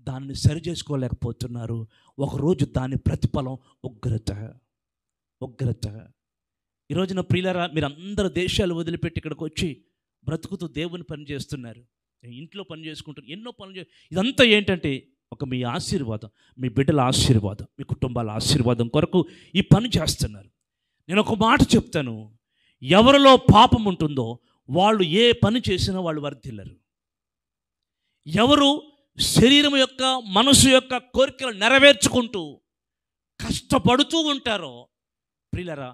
S1: దాన్ని సరి చేసుకోలేకపోతున్నారు ఒకరోజు దాని ప్రతిఫలం ఉగ్రత ఉగ్రత ఈరోజున ప్రియులరా మీరు అందరు దేశాలు వదిలిపెట్టి ఇక్కడికి వచ్చి బ్రతుకుతూ దేవుని పని చేస్తున్నారు ఇంట్లో పని చేసుకుంటారు ఎన్నో పనులు ఇదంతా ఏంటంటే ఒక మీ ఆశీర్వాదం మీ బిడ్డల ఆశీర్వాదం మీ కుటుంబాల ఆశీర్వాదం కొరకు ఈ పని చేస్తున్నారు నేను ఒక మాట చెప్తాను ఎవరిలో పాపం ఉంటుందో వాళ్ళు ఏ పని చేసినా వాళ్ళు వర్ధిల్లరు ఎవరు శరీరం యొక్క మనసు యొక్క కోరికలు నెరవేర్చుకుంటూ కష్టపడుతూ ఉంటారో ప్రిలరా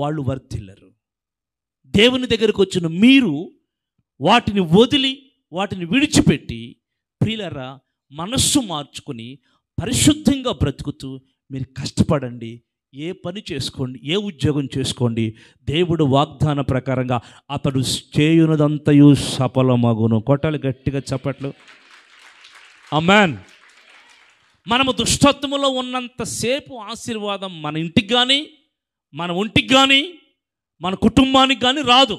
S1: వాళ్ళు వర్ధిల్లరు దేవుని దగ్గరకు వచ్చిన మీరు వాటిని వదిలి వాటిని విడిచిపెట్టి ప్రియులరా మనస్సు మార్చుకుని పరిశుద్ధంగా బ్రతుకుతూ మీరు కష్టపడండి ఏ పని చేసుకోండి ఏ ఉద్యోగం చేసుకోండి దేవుడు వాగ్దాన ప్రకారంగా అతడు చేయునదంతయు సఫలమగును కొట్టలు గట్టిగా చప్పట్లు అమ్మాన్ మనము దుష్టత్వంలో ఉన్నంతసేపు ఆశీర్వాదం మన ఇంటికి కానీ మన ఒంటికి కానీ మన కుటుంబానికి కానీ రాదు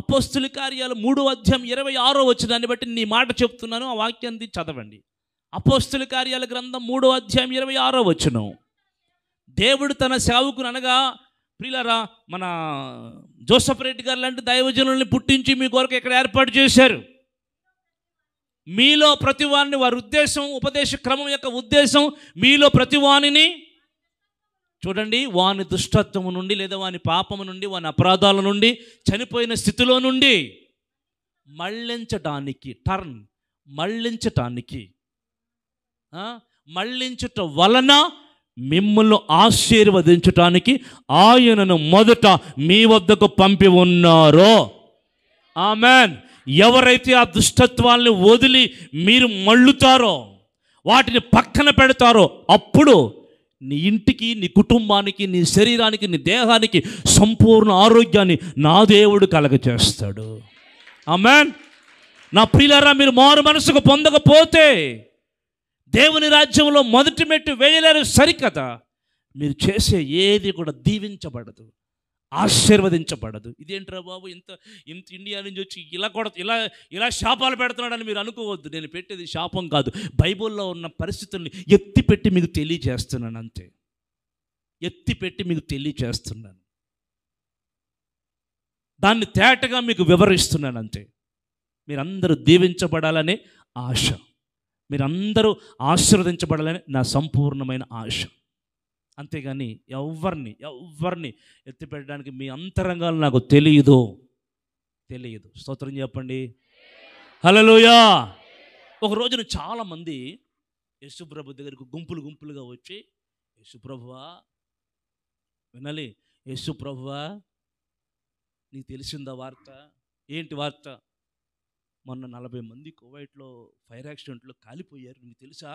S1: అపోస్తుల కార్యాలు మూడో అధ్యాయం ఇరవై ఆరో వచ్చినాన్ని బట్టి నీ మాట చెప్తున్నాను ఆ వాక్యాన్ని చదవండి అపోస్తుల కార్యాల గ్రంథం మూడో అధ్యాయం ఇరవై ఆరో వచ్చిన దేవుడు తన సేవకుని అనగా ప్రిలరా మన జోసఫ్ రెడ్డి గారు లాంటి దైవజనుల్ని పుట్టించి మీ కొరకు ఇక్కడ ఏర్పాటు చేశారు మీలో ప్రతివారిని వారి ఉద్దేశం ఉపదేశ క్రమం యొక్క ఉద్దేశం మీలో ప్రతివానిని చూడండి వాని దుష్టత్వము నుండి లేదా వాని పాపము నుండి వాని అపరాధాల నుండి చనిపోయిన స్థితిలో నుండి మళ్ళించటానికి టర్న్ మళ్ళించటానికి మళ్ళించుట వలన మిమ్మల్ని ఆశీర్వదించటానికి ఆయనను మొదట మీ వద్దకు పంపి ఉన్నారో ఆమెన్ ఎవరైతే ఆ దుష్టత్వాల్ని వదిలి మీరు మళ్ళుతారో వాటిని పక్కన పెడతారో అప్పుడు నీ ఇంటికి నీ కుటుంబానికి నీ శరీరానికి నీ దేహానికి సంపూర్ణ ఆరోగ్యాన్ని నా దేవుడు కలగజేస్తాడు అమ్మాన్ నా ప్రియులారా మీరు మారు మనసుకు పొందకపోతే దేవుని రాజ్యంలో మొదటి మెట్టు వేయలేరు సరికదా మీరు చేసే ఏది కూడా దీవించబడదు ఆశీర్వదించబడదు ఇదేంట్రా బాబు ఇంత ఇంత ఇండియా నుంచి వచ్చి ఇలా కొడ ఇలా ఇలా శాపాలు పెడుతున్నాడని మీరు అనుకోవద్దు నేను పెట్టేది శాపం కాదు బైబిల్లో ఉన్న పరిస్థితుల్ని ఎత్తిపెట్టి మీకు తెలియజేస్తున్నాను అంతే ఎత్తిపెట్టి మీకు తెలియజేస్తున్నాను దాన్ని తేటగా మీకు వివరిస్తున్నాను అంతే మీరందరూ దీవించబడాలనే ఆశ మీరందరూ ఆశీర్వదించబడాలని నా సంపూర్ణమైన ఆశ అంతేగాని ఎవరిని ఎవరిని ఎత్తిపెట్టడానికి మీ అంతరంగాలు నాకు తెలియదు తెలియదు స్తోత్రం చెప్పండి హలోయా ఒక రోజున చాలామంది యశుప్రభు దగ్గరికి గుంపులు గుంపులుగా వచ్చి యశుప్రభువా వినాలి యశుప్రభువా నీకు తెలిసిందా వార్త ఏంటి వార్త మొన్న నలభై మంది కువైట్లో ఫైర్ యాక్సిడెంట్లో కాలిపోయారు నీకు తెలుసా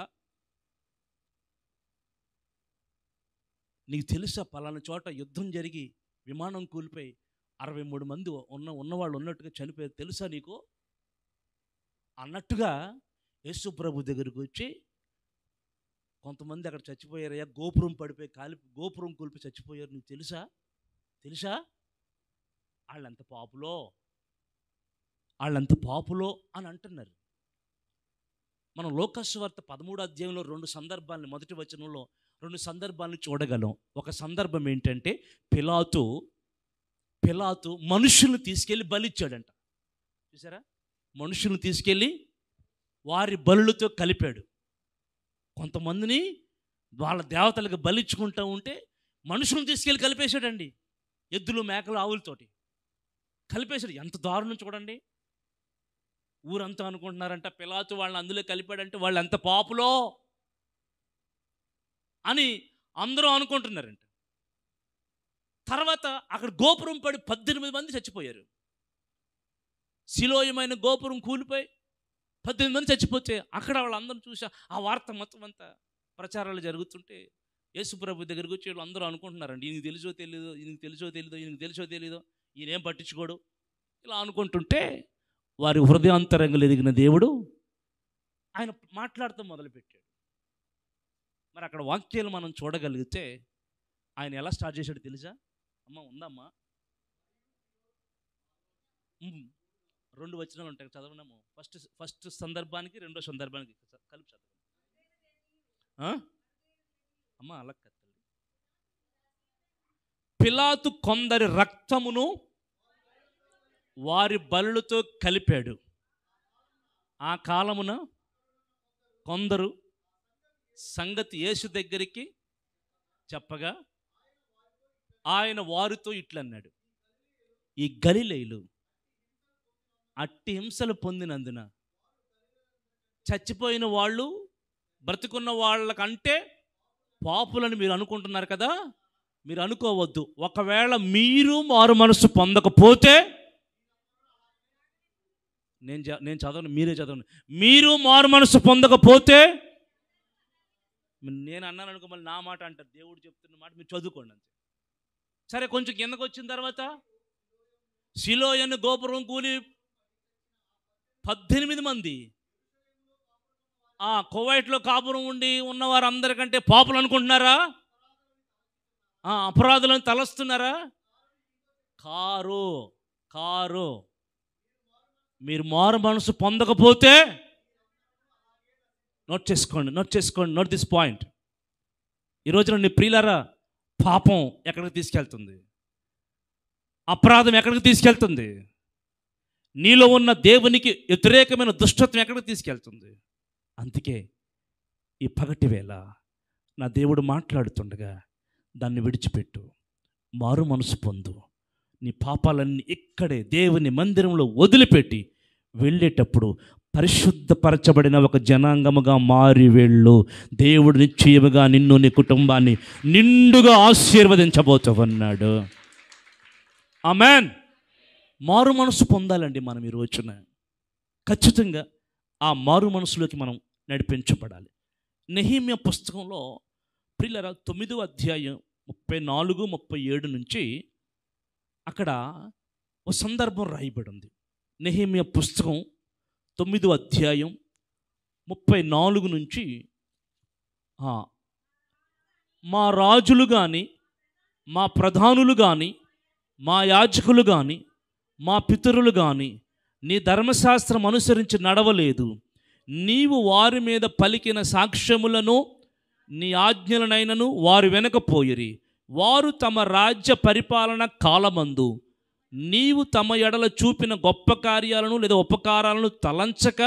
S1: నీకు తెలుసా పలానా చోట యుద్ధం జరిగి విమానం కూలిపోయి అరవై మూడు మంది ఉన్న ఉన్నవాళ్ళు ఉన్నట్టుగా చనిపోయారు తెలుసా నీకు అన్నట్టుగా యేసుప్రభు దగ్గరికి వచ్చి కొంతమంది అక్కడ చచ్చిపోయారయ్యా గోపురం పడిపోయి కాలి గోపురం కూలిపి చచ్చిపోయారు నీకు తెలుసా తెలుసా వాళ్ళంత పాపులో వాళ్ళంత పాపులో అని అంటున్నారు మనం లోకస్వార్త పదమూడు అధ్యాయంలో రెండు సందర్భాలను మొదటి వచనంలో రెండు సందర్భాలను చూడగలం ఒక సందర్భం ఏంటంటే పిలాతు పిలాతు మనుషుల్ని తీసుకెళ్ళి బలిచ్చాడంట చూసారా మనుషుల్ని తీసుకెళ్ళి వారి బలులతో కలిపాడు కొంతమందిని వాళ్ళ దేవతలకు బలిచ్చుకుంటూ ఉంటే మనుషులను తీసుకెళ్ళి కలిపేశాడండి ఎద్దులు మేకలు ఆవులతోటి కలిపేశాడు ఎంత దారుణం చూడండి ఊరంతా అనుకుంటున్నారంట పిలాతు వాళ్ళని అందులో కలిపాడంటే వాళ్ళు ఎంత పాపులో అని అందరూ అనుకుంటున్నారంట తర్వాత అక్కడ గోపురం పడి పద్దెనిమిది మంది చచ్చిపోయారు శిలోయమైన గోపురం కూలిపోయి పద్దెనిమిది మంది చచ్చిపోతే అక్కడ వాళ్ళందరూ చూసా ఆ వార్త మొత్తం అంతా ప్రచారాలు జరుగుతుంటే యేసుప్రభు దగ్గరికి వచ్చి వాళ్ళు అందరూ అనుకుంటున్నారండి ఈయనకి తెలుసో తెలియదో ఈయనకి తెలుసో తెలియదో ఈయనకి తెలుసో తెలియదో ఈయనేం పట్టించుకోడు ఇలా అనుకుంటుంటే వారి హృదయాంతరంగులు ఎదిగిన దేవుడు ఆయన మాట్లాడటం మొదలుపెట్టాడు మరి అక్కడ వాక్యాలు మనం చూడగలిగితే ఆయన ఎలా స్టార్ట్ చేశాడు తెలుసా అమ్మ ఉందమ్మా రెండు వచనాలు ఉంటాయి చదవనము ఫస్ట్ ఫస్ట్ సందర్భానికి రెండో సందర్భానికి కలిపి చదవండి అమ్మ అలా కత్తండి పిలాతు కొందరి రక్తమును వారి బలులతో కలిపాడు ఆ కాలమున కొందరు సంగతి యేసు దగ్గరికి చెప్పగా ఆయన వారితో ఇట్లన్నాడు ఈ గలిలేలు అట్టి హింసలు పొందినందున చచ్చిపోయిన వాళ్ళు బ్రతుకున్న వాళ్ళకంటే పాపులని మీరు అనుకుంటున్నారు కదా మీరు అనుకోవద్దు ఒకవేళ మీరు మారు మనసు పొందకపోతే నేను నేను చదవను మీరే చదవను మీరు మారు మనసు పొందకపోతే నేను అన్నాను అనుకో మళ్ళీ నా మాట అంటారు దేవుడు చెప్తున్న మాట మీరు చదువుకోండి అంతే సరే కొంచెం కిందకు వచ్చిన తర్వాత శిలోయను గోపురం కూలి పద్దెనిమిది మంది ఆ కువైట్లో కాపురం ఉండి ఉన్నవారు అందరికంటే పాపులు అనుకుంటున్నారా అపరాధులను తలస్తున్నారా కారు కారు మీరు మారు మనసు పొందకపోతే నోట్ చేసుకోండి నోట్ చేసుకోండి నోట్ దిస్ పాయింట్ ఈరోజు నీ ప్రియులరా పాపం ఎక్కడికి తీసుకెళ్తుంది అపరాధం ఎక్కడికి తీసుకెళ్తుంది నీలో ఉన్న దేవునికి వ్యతిరేకమైన దుష్టత్వం ఎక్కడికి తీసుకెళ్తుంది అందుకే ఈ పగటి వేళ నా దేవుడు మాట్లాడుతుండగా దాన్ని విడిచిపెట్టు మారు మనసు పొందు నీ పాపాలన్నీ ఇక్కడే దేవుని మందిరంలో వదిలిపెట్టి వెళ్ళేటప్పుడు పరిశుద్ధపరచబడిన ఒక జనాంగముగా మారి వెళ్ళు దేవుడు నిశ్చయముగా నిన్ను నీ కుటుంబాన్ని నిండుగా ఆశీర్వదించబోతున్నాడు ఆమెన్ మారు మనసు పొందాలండి మనం ఈ రోజున ఖచ్చితంగా ఆ మారు మనసులోకి మనం నడిపించబడాలి నెహిమ్య పుస్తకంలో ప్రిల్లర తొమ్మిదో అధ్యాయం ముప్పై నాలుగు ముప్పై ఏడు నుంచి అక్కడ ఒక సందర్భం రాయబడి ఉంది నెహిమ్య పుస్తకం తొమ్మిదో అధ్యాయం ముప్పై నాలుగు నుంచి మా రాజులు కానీ మా ప్రధానులు కానీ మా యాజకులు కానీ మా పితరులు కానీ నీ ధర్మశాస్త్రం అనుసరించి నడవలేదు నీవు వారి మీద పలికిన సాక్ష్యములను నీ ఆజ్ఞలనైనను వారు వెనకపోయిరి వారు తమ రాజ్య పరిపాలన కాలమందు నీవు తమ ఎడల చూపిన గొప్ప కార్యాలను లేదా ఉపకారాలను తలంచక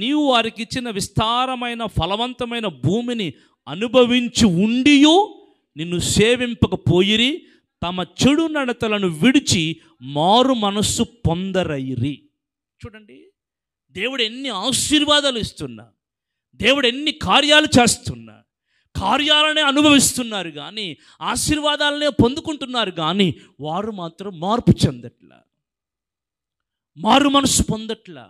S1: నీవు వారికి ఇచ్చిన విస్తారమైన ఫలవంతమైన భూమిని అనుభవించి ఉండియు నిన్ను సేవింపకపోయిరి తమ చెడు నడతలను విడిచి మారు మనస్సు పొందరయ్యిరి చూడండి దేవుడు ఎన్ని ఆశీర్వాదాలు ఇస్తున్నా దేవుడు ఎన్ని కార్యాలు చేస్తున్నా కార్యాలనే అనుభవిస్తున్నారు కానీ ఆశీర్వాదాలనే పొందుకుంటున్నారు కానీ వారు మాత్రం మార్పు చెందట్లా మారు మనసు పొందట్లా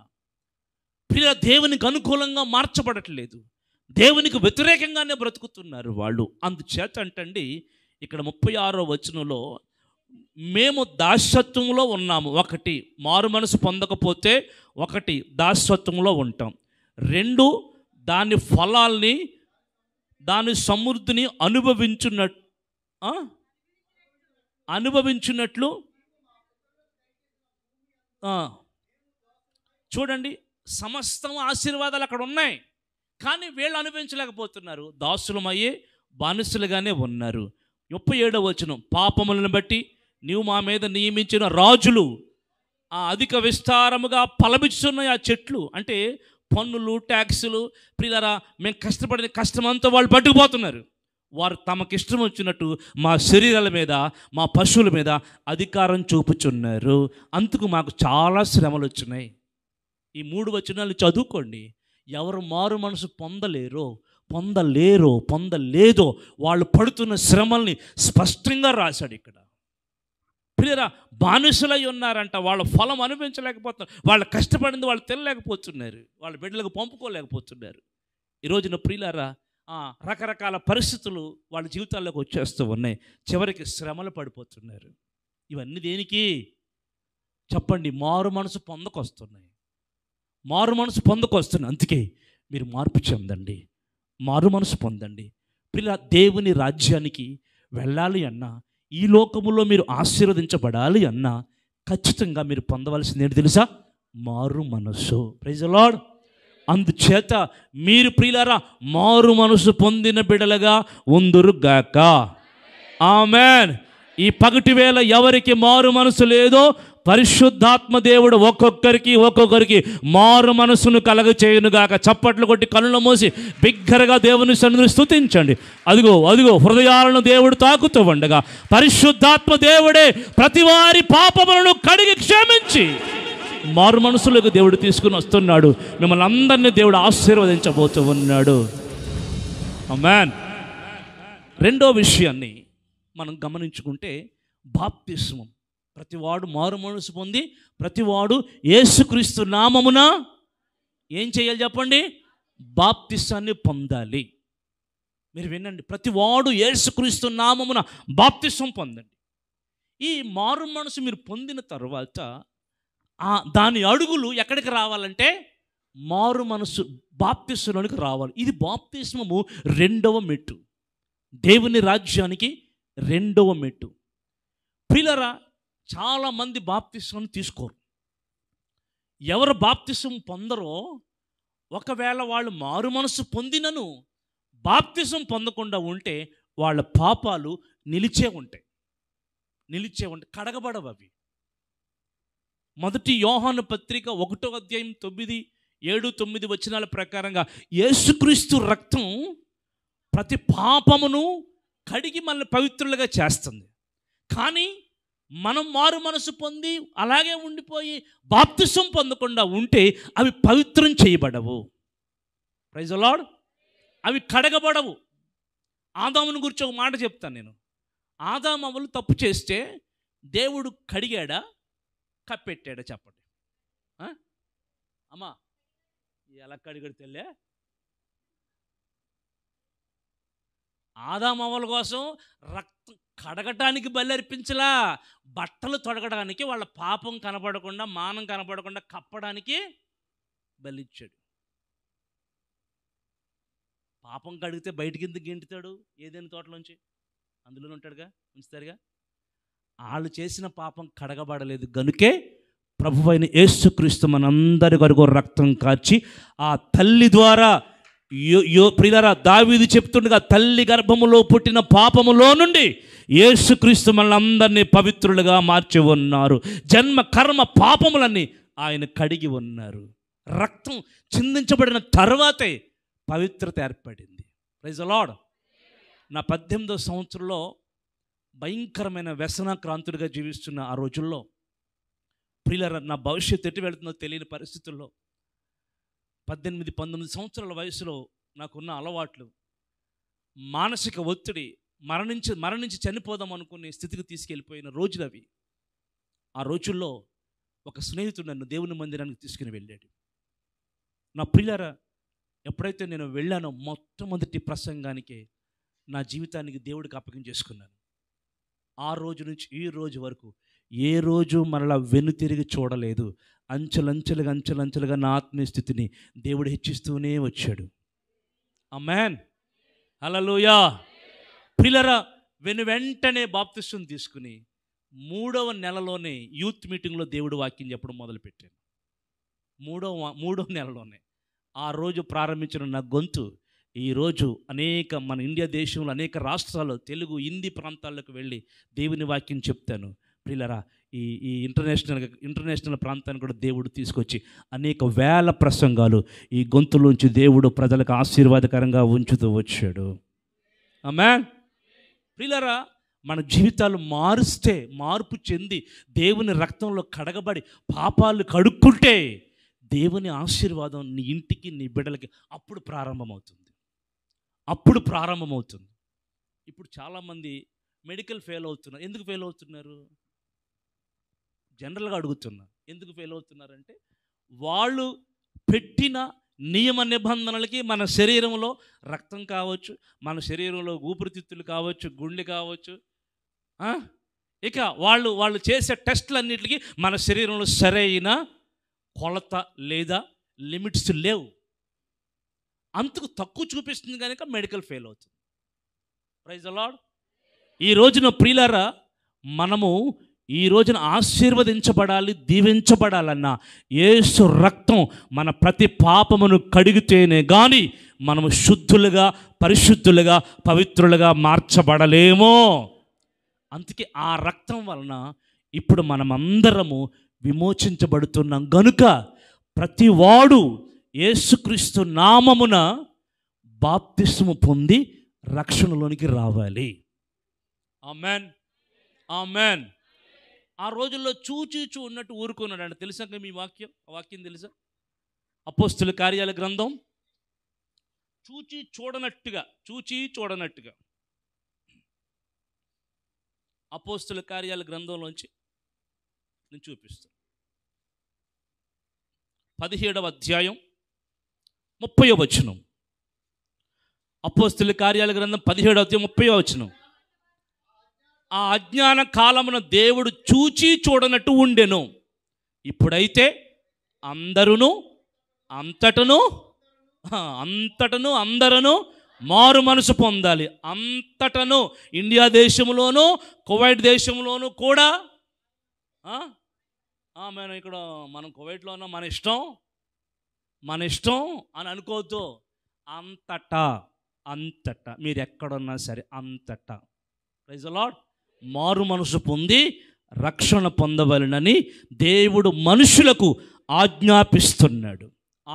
S1: ప్రియ దేవునికి అనుకూలంగా మార్చబడట్లేదు దేవునికి వ్యతిరేకంగానే బ్రతుకుతున్నారు వాళ్ళు అందుచేత అంటండి ఇక్కడ ముప్పై ఆరో వచనంలో మేము దాశత్వంలో ఉన్నాము ఒకటి మారు మనసు పొందకపోతే ఒకటి దాశత్వంలో ఉంటాం రెండు దాని ఫలాల్ని దాని సమృద్ధిని అనుభవించున్నట్టు అనుభవించున్నట్లు చూడండి సమస్తం ఆశీర్వాదాలు అక్కడ ఉన్నాయి కానీ వీళ్ళు అనుభవించలేకపోతున్నారు దాసులమయ్యే బానిసలుగానే ఉన్నారు ముప్పై ఏడవ వచనం పాపములను బట్టి నీవు మా మీద నియమించిన రాజులు ఆ అధిక విస్తారముగా ఫలమిస్తున్న ఆ చెట్లు అంటే పన్నులు ట్యాక్సులు ప్రియులరా మేము కష్టపడిన కష్టమంతా వాళ్ళు పట్టుకుపోతున్నారు వారు తమకిష్టం వచ్చినట్టు మా శరీరాల మీద మా పశువుల మీద అధికారం చూపుచున్నారు అందుకు మాకు చాలా శ్రమలు వచ్చినాయి ఈ మూడు వచనాలు చదువుకోండి ఎవరు మారు మనసు పొందలేరో పొందలేరో పొందలేదో వాళ్ళు పడుతున్న శ్రమల్ని స్పష్టంగా రాశాడు ఇక్కడ ప్రియర బానిసలై ఉన్నారంట వాళ్ళ ఫలం అనుభవించలేకపోతున్నారు వాళ్ళు కష్టపడింది వాళ్ళు తినలేకపోతున్నారు వాళ్ళ బిడ్డలకు పంపుకోలేకపోతున్నారు నా ప్రియులారా రకరకాల పరిస్థితులు వాళ్ళ జీవితాల్లోకి వచ్చేస్తూ ఉన్నాయి చివరికి శ్రమలు పడిపోతున్నారు ఇవన్నీ దేనికి చెప్పండి మారు మనసు పొందకొస్తున్నాయి మారు మనసు పొందకొస్తున్నాయి అందుకే మీరు మార్పు చెందండి మారు మనసు పొందండి పిల్ల దేవుని రాజ్యానికి వెళ్ళాలి అన్నా ఈ లోకములో మీరు ఆశీర్వదించబడాలి అన్న ఖచ్చితంగా మీరు పొందవలసింది ఏంటి తెలుసా మారు మనస్సు ప్రజలాడ్ అందుచేత మీరు ప్రియులారా మారు మనసు పొందిన బిడలుగా ఉందురుగాక ఆమెన్ ఈ పగటి వేళ ఎవరికి మారు మనసు లేదో పరిశుద్ధాత్మ దేవుడు ఒక్కొక్కరికి ఒక్కొక్కరికి మారు మనసును కలగ చేయనుగాక చప్పట్లు కొట్టి కళ్ళు మోసి బిగ్గరగా దేవుని సన్నిధిని స్థుతించండి అదిగో అదిగో హృదయాలను దేవుడు తాకుతూ ఉండగా పరిశుద్ధాత్మ దేవుడే ప్రతి వారి పాపములను కడిగి క్షమించి మారు మనసులకు దేవుడు తీసుకుని వస్తున్నాడు మిమ్మల్ని అందరినీ దేవుడు ఆశీర్వదించబోతూ ఉన్నాడు మ్యాన్ రెండో విషయాన్ని మనం గమనించుకుంటే బాప్తిస్మం ప్రతివాడు మారు మనసు పొంది ప్రతివాడు ఏసుక్రీస్తు నామమున ఏం చేయాలి చెప్పండి బాప్తిస్వాన్ని పొందాలి మీరు వినండి ప్రతివాడు ఏసుక్రీస్తు నామమున బాప్తిస్వం పొందండి ఈ మారు మనసు మీరు పొందిన తర్వాత దాని అడుగులు ఎక్కడికి రావాలంటే మారు మనసు బాప్తిస్సులోనికి రావాలి ఇది బాప్తిస్మము రెండవ మెట్టు దేవుని రాజ్యానికి రెండవ మెట్టు పిల్లరా చాలామంది బాప్తిస్వం తీసుకోరు ఎవరు బాప్తిసం పొందరో ఒకవేళ వాళ్ళు మారు మనసు పొందినను బాప్తిసం పొందకుండా ఉంటే వాళ్ళ పాపాలు నిలిచే ఉంటాయి నిలిచే ఉంటాయి కడగబడవు అవి మొదటి యోహాను పత్రిక ఒకటో అధ్యాయం తొమ్మిది ఏడు తొమ్మిది వచనాల ప్రకారంగా యేసుక్రీస్తు రక్తం ప్రతి పాపమును కడిగి మనల్ని పవిత్రులుగా చేస్తుంది కానీ మనం మారు మనసు పొంది అలాగే ఉండిపోయి బాప్తిసం పొందకుండా ఉంటే అవి పవిత్రం చేయబడవు ప్రైజ్ లాడ్ అవి కడగబడవు ఆదామును గురించి ఒక మాట చెప్తాను నేను ఆదామములు తప్పు చేస్తే దేవుడు కడిగాడా కప్పెట్టాడా చెప్పండి అమ్మా ఎలా కడిగాడు ఆదామవల కోసం రక్తం కడగటానికి బలి అర్పించలా బట్టలు తొడగడానికి వాళ్ళ పాపం కనపడకుండా మానం కనపడకుండా కప్పడానికి బలిచ్చాడు పాపం కడిగితే బయటికి ఎందుకు గెంటుతాడు ఏదైనా తోటలోంచి అందులోనే ఉంటాడుగా ఉంచుతారుగా వాళ్ళు చేసిన పాపం కడగబడలేదు గనుకే ప్రభు అయిన యేసుక్రీస్తు మనందరి కొరకు రక్తం కాచి ఆ తల్లి ద్వారా యో ప్రియులరా దావీది చెప్తుండగా తల్లి గర్భములో పుట్టిన పాపములో నుండి యేసుక్రీస్తు మనల్ని అందరినీ పవిత్రులుగా మార్చి ఉన్నారు జన్మ కర్మ పాపములన్నీ ఆయన కడిగి ఉన్నారు రక్తం చిందించబడిన తర్వాతే పవిత్రత ఏర్పడింది ప్రైజ్ అలాడ్ నా పద్దెనిమిదో సంవత్సరంలో భయంకరమైన వ్యసనాక్రాంతుడిగా జీవిస్తున్న ఆ రోజుల్లో ప్రియుల నా భవిష్యత్తు ఎటు వెళుతుందో తెలియని పరిస్థితుల్లో పద్దెనిమిది పంతొమ్మిది సంవత్సరాల వయసులో నాకున్న అలవాట్లు మానసిక ఒత్తిడి మరణించి మరణించి చనిపోదాం అనుకునే స్థితికి తీసుకెళ్ళిపోయిన రోజులు అవి ఆ రోజుల్లో ఒక స్నేహితుడు నన్ను దేవుని మందిరానికి తీసుకుని వెళ్ళాడు నా ప్రియులారా ఎప్పుడైతే నేను వెళ్ళానో మొట్టమొదటి ప్రసంగానికే నా జీవితానికి దేవుడికి అప్పగించేసుకున్నాను చేసుకున్నాను ఆ రోజు నుంచి ఈ రోజు వరకు ఏ రోజు మరలా వెనుతిరిగి చూడలేదు అంచెలంచెలుగా అంచెలంచెలుగా నా ఆత్మీయ స్థితిని దేవుడు హెచ్చిస్తూనే వచ్చాడు ఆ మ్యాన్ హలలోయా ప్రిలరా వెను వెంటనే బాప్తిష్టం తీసుకుని మూడవ నెలలోనే యూత్ మీటింగ్లో దేవుడు వాక్యం చెప్పడం మొదలుపెట్టాను మూడవ మూడవ నెలలోనే ఆ రోజు ప్రారంభించిన నా గొంతు ఈరోజు అనేక మన ఇండియా దేశంలో అనేక రాష్ట్రాలు తెలుగు హిందీ ప్రాంతాలకు వెళ్ళి దేవుని వాక్యం చెప్తాను ప్రిలరా ఈ ఈ ఇంటర్నేషనల్ ఇంటర్నేషనల్ ప్రాంతాన్ని కూడా దేవుడు తీసుకొచ్చి అనేక వేల ప్రసంగాలు ఈ గొంతులోంచి దేవుడు ప్రజలకు ఆశీర్వాదకరంగా ఉంచుతూ వచ్చాడు మ్యాన్ ప్రిలరా మన జీవితాలు మారుస్తే మార్పు చెంది దేవుని రక్తంలో కడగబడి పాపాలు కడుక్కుంటే దేవుని ఆశీర్వాదం నీ ఇంటికి నీ బిడ్డలకి అప్పుడు ప్రారంభమవుతుంది అప్పుడు ప్రారంభమవుతుంది ఇప్పుడు చాలామంది మెడికల్ ఫెయిల్ అవుతున్నారు ఎందుకు ఫెయిల్ అవుతున్నారు జనరల్గా అడుగుతున్నా ఎందుకు ఫెయిల్ అవుతున్నారంటే వాళ్ళు పెట్టిన నియమ నిబంధనలకి మన శరీరంలో రక్తం కావచ్చు మన శరీరంలో ఊపిరితిత్తులు కావచ్చు గుండె కావచ్చు ఇక వాళ్ళు వాళ్ళు చేసే టెస్టులన్నిటికీ మన శరీరంలో సరైన కొలత లేదా లిమిట్స్ లేవు అంతకు తక్కువ చూపిస్తుంది కనుక మెడికల్ ఫెయిల్ అవుతుంది ప్రైజ్ అలాడ్ ఈ రోజున ప్రియులరా మనము ఈ రోజున ఆశీర్వదించబడాలి దీవించబడాలన్న యేసు రక్తం మన ప్రతి పాపమును కడిగితేనే కానీ మనము శుద్ధులుగా పరిశుద్ధులుగా పవిత్రులుగా మార్చబడలేమో అందుకే ఆ రక్తం వలన ఇప్పుడు మనమందరము విమోచించబడుతున్నాం గనుక ప్రతివాడు యేసుక్రీస్తు నామమున బాప్తిస్మము పొంది రక్షణలోనికి రావాలి ఆ ఆ మ్యాన్ ఆ రోజుల్లో చూచూచు ఉన్నట్టు ఊరుకున్నాడు అంటే తెలుసా మీ వాక్యం ఆ వాక్యం తెలుసా అపోస్తుల కార్యాల గ్రంథం చూచి చూడనట్టుగా చూచి చూడనట్టుగా అపోస్తుల కార్యాల గ్రంథంలోంచి నేను చూపిస్తాను పదిహేడవ అధ్యాయం ముప్పై వచనం అపోస్తుల కార్యాల గ్రంథం పదిహేడవ అధ్యాయం ముప్పై వచనం ఆ అజ్ఞాన కాలమున దేవుడు చూచి చూడనట్టు ఉండెను ఇప్పుడైతే అందరును అంతటను అంతటను అందరను మారు మనసు పొందాలి అంతటను ఇండియా దేశంలోనూ కువైట్ దేశంలోనూ కూడా మేము ఇక్కడ మనం కువైట్లో ఉన్న మన ఇష్టం మన ఇష్టం అని అనుకోవద్దు అంతటా అంతటా మీరు ఎక్కడున్నా సరే అంతటా ప్రైజ్ లాడ్ మారు మనసు పొంది రక్షణ పొందవలనని దేవుడు మనుషులకు ఆజ్ఞాపిస్తున్నాడు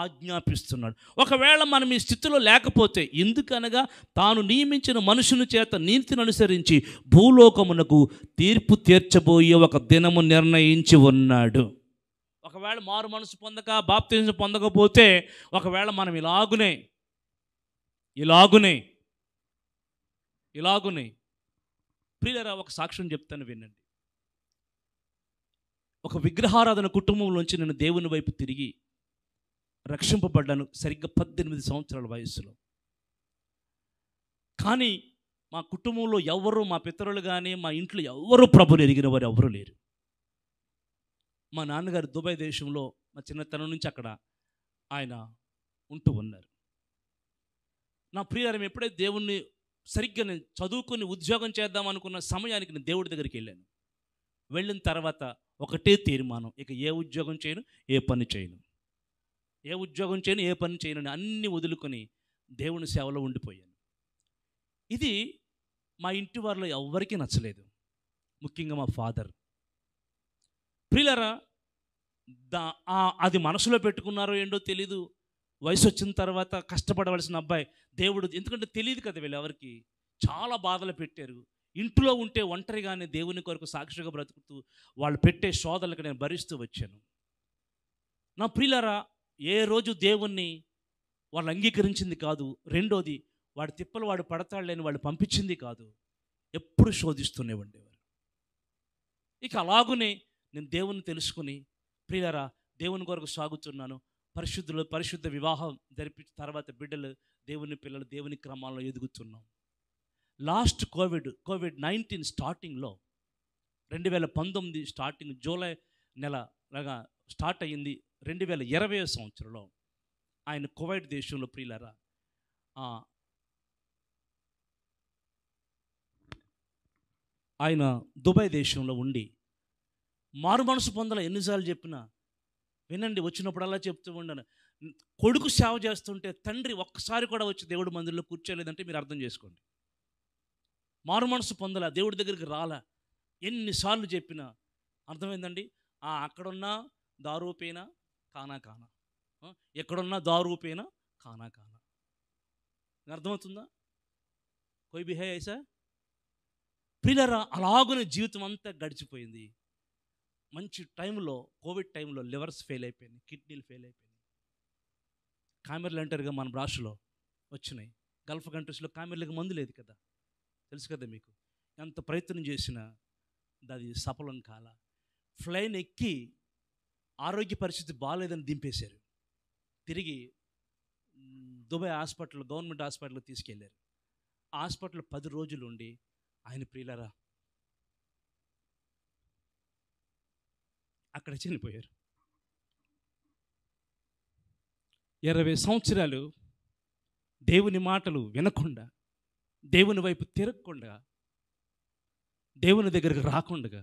S1: ఆజ్ఞాపిస్తున్నాడు ఒకవేళ మనం ఈ స్థితిలో లేకపోతే ఎందుకనగా తాను నియమించిన మనుషుని చేత నీతిని అనుసరించి భూలోకమునకు తీర్పు తీర్చబోయే ఒక దినము నిర్ణయించి ఉన్నాడు ఒకవేళ మారు మనసు పొందక బాప్తిజం పొందకపోతే ఒకవేళ మనం ఇలాగునే ఇలాగునే ఇలాగునే ప్రియులరా ఒక సాక్ష్యం చెప్తాను వినండి ఒక విగ్రహారాధన కుటుంబంలోంచి నేను దేవుని వైపు తిరిగి రక్షింపబడ్డాను సరిగ్గా పద్దెనిమిది సంవత్సరాల వయస్సులో కానీ మా కుటుంబంలో ఎవరు మా పితరులు కానీ మా ఇంట్లో ఎవరు ప్రభులు ఎరిగిన వారు ఎవరు లేరు మా నాన్నగారు దుబాయ్ దేశంలో మా చిన్నతనం నుంచి అక్కడ ఆయన ఉంటూ ఉన్నారు నా ప్రియారం ఎప్పుడైతే దేవుణ్ణి సరిగ్గా నేను చదువుకొని ఉద్యోగం చేద్దాం అనుకున్న సమయానికి నేను దేవుడి దగ్గరికి వెళ్ళాను వెళ్ళిన తర్వాత ఒకటే తీర్మానం ఇక ఏ ఉద్యోగం చేయను ఏ పని చేయను ఏ ఉద్యోగం చేయను ఏ పని చేయను అని అన్నీ వదులుకొని దేవుని సేవలో ఉండిపోయాను ఇది మా ఇంటి వారిలో ఎవ్వరికీ నచ్చలేదు ముఖ్యంగా మా ఫాదర్ ప్రిలరా దా అది మనసులో పెట్టుకున్నారో ఏంటో తెలీదు వయసు వచ్చిన తర్వాత కష్టపడవలసిన అబ్బాయి దేవుడు ఎందుకంటే తెలియదు కదా వీళ్ళు ఎవరికి చాలా బాధలు పెట్టారు ఇంట్లో ఉంటే ఒంటరిగానే దేవుని కొరకు సాక్షిగా బ్రతుకుతూ వాళ్ళు పెట్టే శోధనలకు నేను భరిస్తూ వచ్చాను నా ప్రియులరా ఏ రోజు దేవుణ్ణి వాళ్ళు అంగీకరించింది కాదు రెండోది వాడి తిప్పలు వాడు పడతాళ్ళని వాళ్ళు పంపించింది కాదు ఎప్పుడు శోధిస్తూనే ఉండేవారు ఇక అలాగునే నేను దేవుణ్ణి తెలుసుకుని ప్రియులరా దేవుని కొరకు సాగుతున్నాను పరిశుద్ధులు పరిశుద్ధ వివాహం జరిపించిన తర్వాత బిడ్డలు దేవుని పిల్లలు దేవుని క్రమాల్లో ఎదుగుతున్నాం లాస్ట్ కోవిడ్ కోవిడ్ నైన్టీన్ స్టార్టింగ్లో రెండు వేల పంతొమ్మిది స్టార్టింగ్ జూలై నెల లాగా స్టార్ట్ అయ్యింది రెండు వేల ఇరవై సంవత్సరంలో ఆయన కోవైడ్ దేశంలో ప్రియులరా ఆయన దుబాయ్ దేశంలో ఉండి మారు మనసు పొందల ఎన్నిసార్లు చెప్పినా వినండి వచ్చినప్పుడల్లా చెప్తూ ఉండను కొడుకు సేవ చేస్తుంటే తండ్రి ఒక్కసారి కూడా వచ్చి దేవుడు మందిరంలో కూర్చోలేదంటే మీరు అర్థం చేసుకోండి మారు మనసు పొందలా దేవుడి దగ్గరికి రాలా ఎన్నిసార్లు చెప్పినా అర్థమైందండి అక్కడున్నా దారూపేనా కానా కానా ఎక్కడున్నా దారూపేనా కానా కానా అర్థమవుతుందా కొయ్ బిహే ఐసా ప్రిలరా అలాగునే జీవితం అంతా గడిచిపోయింది మంచి టైంలో కోవిడ్ టైంలో లివర్స్ ఫెయిల్ అయిపోయినాయి కిడ్నీలు ఫెయిల్ అయిపోయినాయి కామెర్లు అంటారుగా మన రాష్ట్రలో వచ్చినాయి గల్ఫ్ కంట్రీస్లో కామెర్లకు మందు లేదు కదా తెలుసు కదా మీకు ఎంత ప్రయత్నం చేసినా అది సఫలం కాల ఫ్లైన్ ఎక్కి ఆరోగ్య పరిస్థితి బాగాలేదని దింపేశారు తిరిగి దుబాయ్ హాస్పిటల్ గవర్నమెంట్ హాస్పిటల్కి తీసుకెళ్ళారు హాస్పిటల్ పది రోజులు ఉండి ఆయన ప్రియులరా అక్కడ చనిపోయారు ఇరవై సంవత్సరాలు దేవుని మాటలు వినకుండా దేవుని వైపు తిరగకుండా దేవుని దగ్గరకు రాకుండా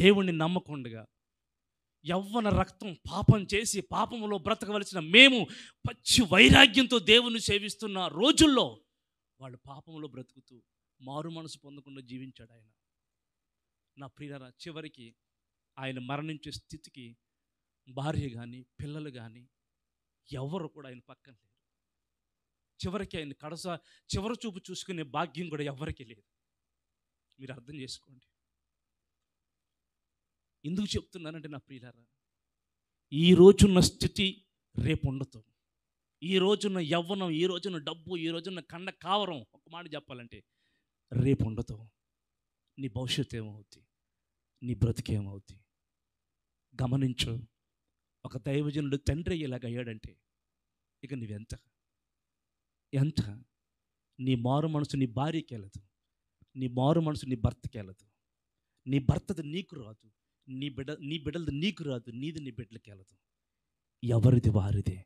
S1: దేవుణ్ణి నమ్మకుండా యవ్వన రక్తం పాపం చేసి పాపములో బ్రతకవలసిన మేము పచ్చి వైరాగ్యంతో దేవుని సేవిస్తున్న రోజుల్లో వాళ్ళు పాపంలో బ్రతుకుతూ మారు మనసు పొందకుండా జీవించాడు ఆయన నా ప్రియరా చివరికి ఆయన మరణించే స్థితికి భార్య కానీ పిల్లలు కానీ ఎవరు కూడా ఆయన పక్కన లేరు చివరికి ఆయన కడస చివరి చూపు చూసుకునే భాగ్యం కూడా ఎవరికి లేదు మీరు అర్థం చేసుకోండి ఎందుకు చెప్తున్నానంటే నా ప్రియులారా ఈ రోజున్న స్థితి రేపు ఉండదు ఈ రోజున్న యవ్వనం ఈ రోజున డబ్బు ఈ రోజున్న కండ కావరం ఒక మాట చెప్పాలంటే రేపు ఉండదు నీ భవిష్యత్తు ఏమవుద్ది నీ బ్రతికేమవుద్ది గమనించు ఒక దైవజనుడు తండ్రి ఇలాగ అయ్యాడంటే ఇక నువ్వెంత ఎంత నీ మారు మనసు నీ భార్యకి వెళ్ళదు నీ మారు మనసు నీ భర్తకి వెళ్ళదు నీ భర్తది నీకు రాదు నీ బిడ్డ నీ బిడ్డలది నీకు రాదు నీది నీ బిడ్డలకి వెళ్ళదు ఎవరిది వారిదే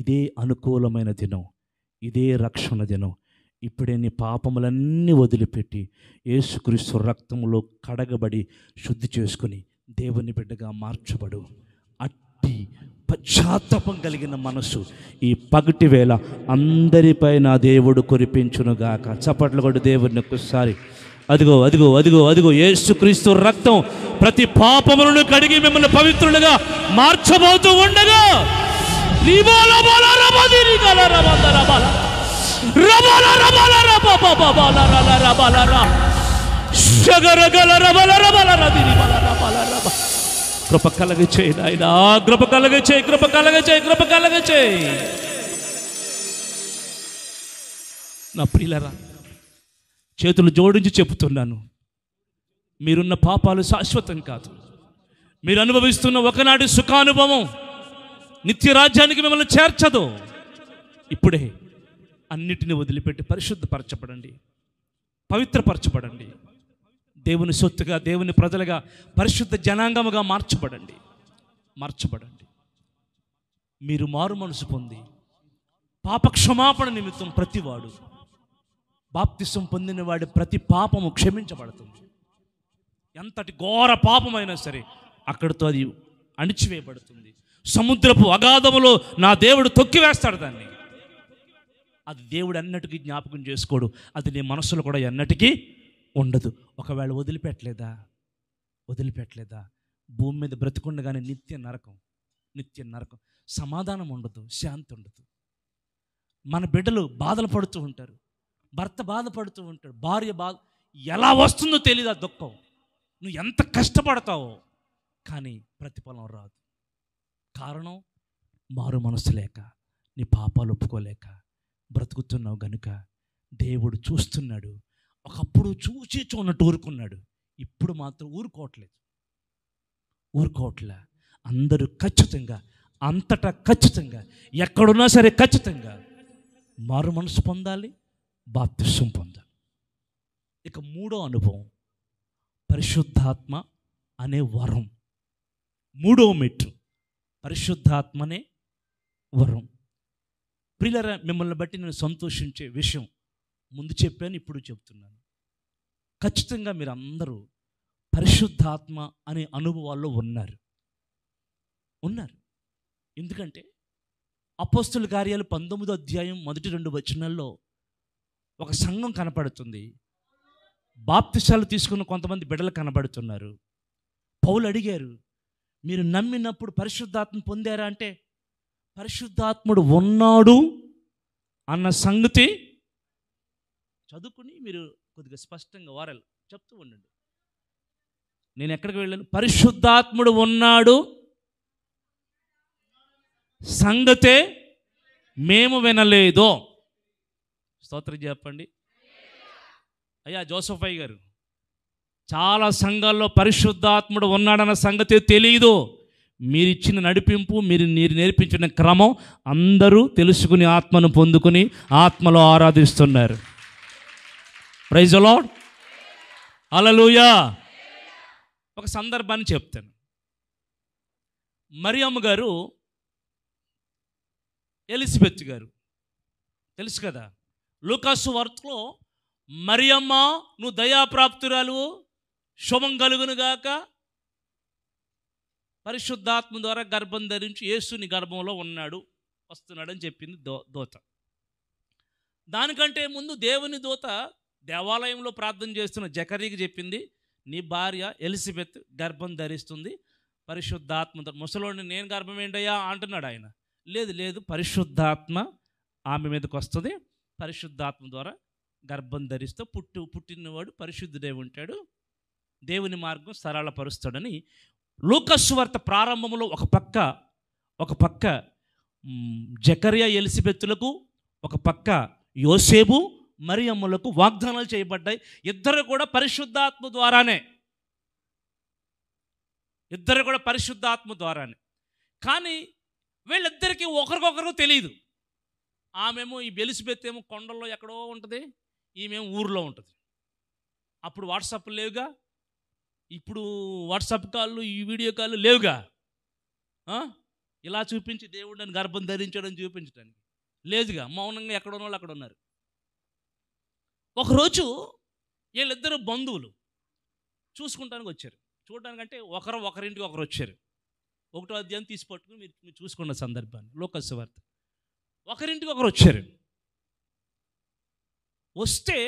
S1: ఇదే అనుకూలమైన దినం ఇదే రక్షణ దినం ఇప్పుడే నీ పాపములన్నీ వదిలిపెట్టి యేసుక్రీస్తు రక్తంలో కడగబడి శుద్ధి చేసుకుని దేవుని బిడ్డగా మార్చబడు అట్టి పశ్చాత్తాపం కలిగిన మనసు ఈ పగటి వేళ అందరిపైన దేవుడు కురిపించునుగాక చప్పట్లు కూడా దేవుడిని ఒక్కసారి అదిగో అదిగో అదిగో అదిగో యేసుక్రీస్తు రక్తం ప్రతి పాపములను కడిగి మిమ్మల్ని పవిత్రులుగా మార్చబోతూ ఉండగా కృప కలగ చేయి నాయన కృప కలగ చేయి కృప కలగ చేయి కృప కలగ చేయి నా ప్రియులరా చేతులు జోడించి చెబుతున్నాను మీరున్న పాపాలు శాశ్వతం కాదు మీరు అనుభవిస్తున్న ఒకనాటి సుఖానుభవం నిత్య రాజ్యానికి మిమ్మల్ని చేర్చదు ఇప్పుడే అన్నిటిని వదిలిపెట్టి పరిశుద్ధపరచబడండి పవిత్రపరచబడండి దేవుని సొత్తుగా దేవుని ప్రజలుగా పరిశుద్ధ జనాంగముగా మార్చబడండి మార్చబడండి మీరు మారు మనసు పొంది పాపక్షమాపణ నిమిత్తం ప్రతివాడు బాప్తిసం పొందిన వాడి ప్రతి పాపము క్షమించబడుతుంది ఎంతటి ఘోర పాపమైనా సరే అక్కడితో అది అణిచివేయబడుతుంది సముద్రపు అగాధములో నా దేవుడు తొక్కివేస్తాడు దాన్ని అది దేవుడు అన్నటికీ జ్ఞాపకం చేసుకోడు అది నీ మనసులో కూడా ఎన్నటికీ ఉండదు ఒకవేళ వదిలిపెట్టలేదా వదిలిపెట్టలేదా భూమి మీద బ్రతికుండగానే నిత్య నరకం నిత్య నరకం సమాధానం ఉండదు శాంతి ఉండదు మన బిడ్డలు బాధలు పడుతూ ఉంటారు భర్త బాధపడుతూ ఉంటాడు భార్య బాధ ఎలా వస్తుందో తెలియదు ఆ దుఃఖం నువ్వు ఎంత కష్టపడతావో కానీ ప్రతిఫలం రాదు కారణం మారు మనసు లేక నీ పాపాలు ఒప్పుకోలేక బ్రతుకుతున్నావు గనుక దేవుడు చూస్తున్నాడు ఒకప్పుడు చూసి చూడనట్టు ఊరుకున్నాడు ఇప్పుడు మాత్రం ఊరుకోవట్లేదు ఊరుకోవట్లే అందరూ ఖచ్చితంగా అంతటా ఖచ్చితంగా ఎక్కడున్నా సరే ఖచ్చితంగా మారు మనసు పొందాలి బాప్తిష్టం పొందాలి ఇక మూడో అనుభవం పరిశుద్ధాత్మ అనే వరం మూడో మెట్టు పరిశుద్ధాత్మనే వరం ప్రిలర మిమ్మల్ని బట్టి నేను సంతోషించే విషయం ముందు చెప్పాను ఇప్పుడు చెప్తున్నాను ఖచ్చితంగా మీరు అందరూ పరిశుద్ధాత్మ అనే అనుభవాల్లో ఉన్నారు ఉన్నారు ఎందుకంటే అపోస్తుల కార్యాలు పంతొమ్మిదో అధ్యాయం మొదటి రెండు వచనాల్లో ఒక సంఘం కనపడుతుంది బాప్తిశాలు తీసుకున్న కొంతమంది బిడ్డలు కనబడుతున్నారు పౌలు అడిగారు మీరు నమ్మినప్పుడు పరిశుద్ధాత్మ పొందారా అంటే పరిశుద్ధాత్ముడు ఉన్నాడు అన్న సంగతి చదువుకుని మీరు కొద్దిగా స్పష్టంగా వారాలు చెప్తూ ఉండండి నేను ఎక్కడికి వెళ్ళాను పరిశుద్ధాత్ముడు ఉన్నాడు సంగతే మేము వినలేదో స్తోత్రం చెప్పండి అయ్యా జోసఫ్ గారు చాలా సంఘాల్లో పరిశుద్ధాత్ముడు ఉన్నాడన్న సంగతి తెలియదు మీరు ఇచ్చిన నడిపింపు మీరు మీరు నేర్పించిన క్రమం అందరూ తెలుసుకుని ఆత్మను పొందుకుని ఆత్మలో ఆరాధిస్తున్నారు ప్రైజ్ అలాడ్ అలలుయా ఒక సందర్భాన్ని చెప్తాను మరియమ్మ గారు ఎలిజబెత్ గారు తెలుసు కదా లూకాసు వార్తలో మరియమ్మ నువ్వు దయాప్రాప్తురాలు శుభం కలుగునుగాక పరిశుద్ధాత్మ ద్వారా గర్భం ధరించి యేసుని గర్భంలో ఉన్నాడు వస్తున్నాడని చెప్పింది దో దూత దానికంటే ముందు దేవుని దూత దేవాలయంలో ప్రార్థన చేస్తున్న జకరీకి చెప్పింది నీ భార్య ఎలిజబెత్ గర్భం ధరిస్తుంది పరిశుద్ధాత్మ ముసలోడిని నేను గర్భం ఏంటయ్యా అంటున్నాడు ఆయన లేదు లేదు పరిశుద్ధాత్మ ఆమె మీదకి వస్తుంది పరిశుద్ధాత్మ ద్వారా గర్భం ధరిస్తూ పుట్టు పుట్టినవాడు పరిశుద్ధుడే ఉంటాడు దేవుని మార్గం సరళపరుస్తాడని లూకస్వార్త ప్రారంభంలో ఒక పక్క ఒక పక్క జకరియా ఎలిసిబెత్తులకు ఒక పక్క యోసేబు మరియమ్మలకు వాగ్దానాలు చేయబడ్డాయి ఇద్దరు కూడా పరిశుద్ధాత్మ ద్వారానే ఇద్దరు కూడా పరిశుద్ధాత్మ ద్వారానే కానీ వీళ్ళిద్దరికీ ఒకరికొకరు తెలియదు ఆమెమో ఈ బెలిసిబెత్ కొండల్లో ఎక్కడో ఉంటుంది ఈమెమో ఊర్లో ఉంటుంది అప్పుడు వాట్సాప్ లేవుగా ఇప్పుడు వాట్సాప్ కాళ్ళు ఈ వీడియో కాళ్ళు లేవుగా ఇలా చూపించి దేవుడు నన్ను గర్భం ధరించడం చూపించడానికి లేదుగా మౌనంగా ఎక్కడ ఉన్న వాళ్ళు అక్కడ ఉన్నారు ఒకరోజు వీళ్ళిద్దరు బంధువులు చూసుకుంటానికి వచ్చారు చూడటానికంటే ఒకరు ఒకరింటికి ఒకరు వచ్చారు ఒకటో అధ్యాయం తీసి పట్టుకుని మీరు మీరు చూసుకున్న సందర్భాన్ని లోకస్ వార్త ఒకరింటికి ఒకరు వచ్చారు వస్తే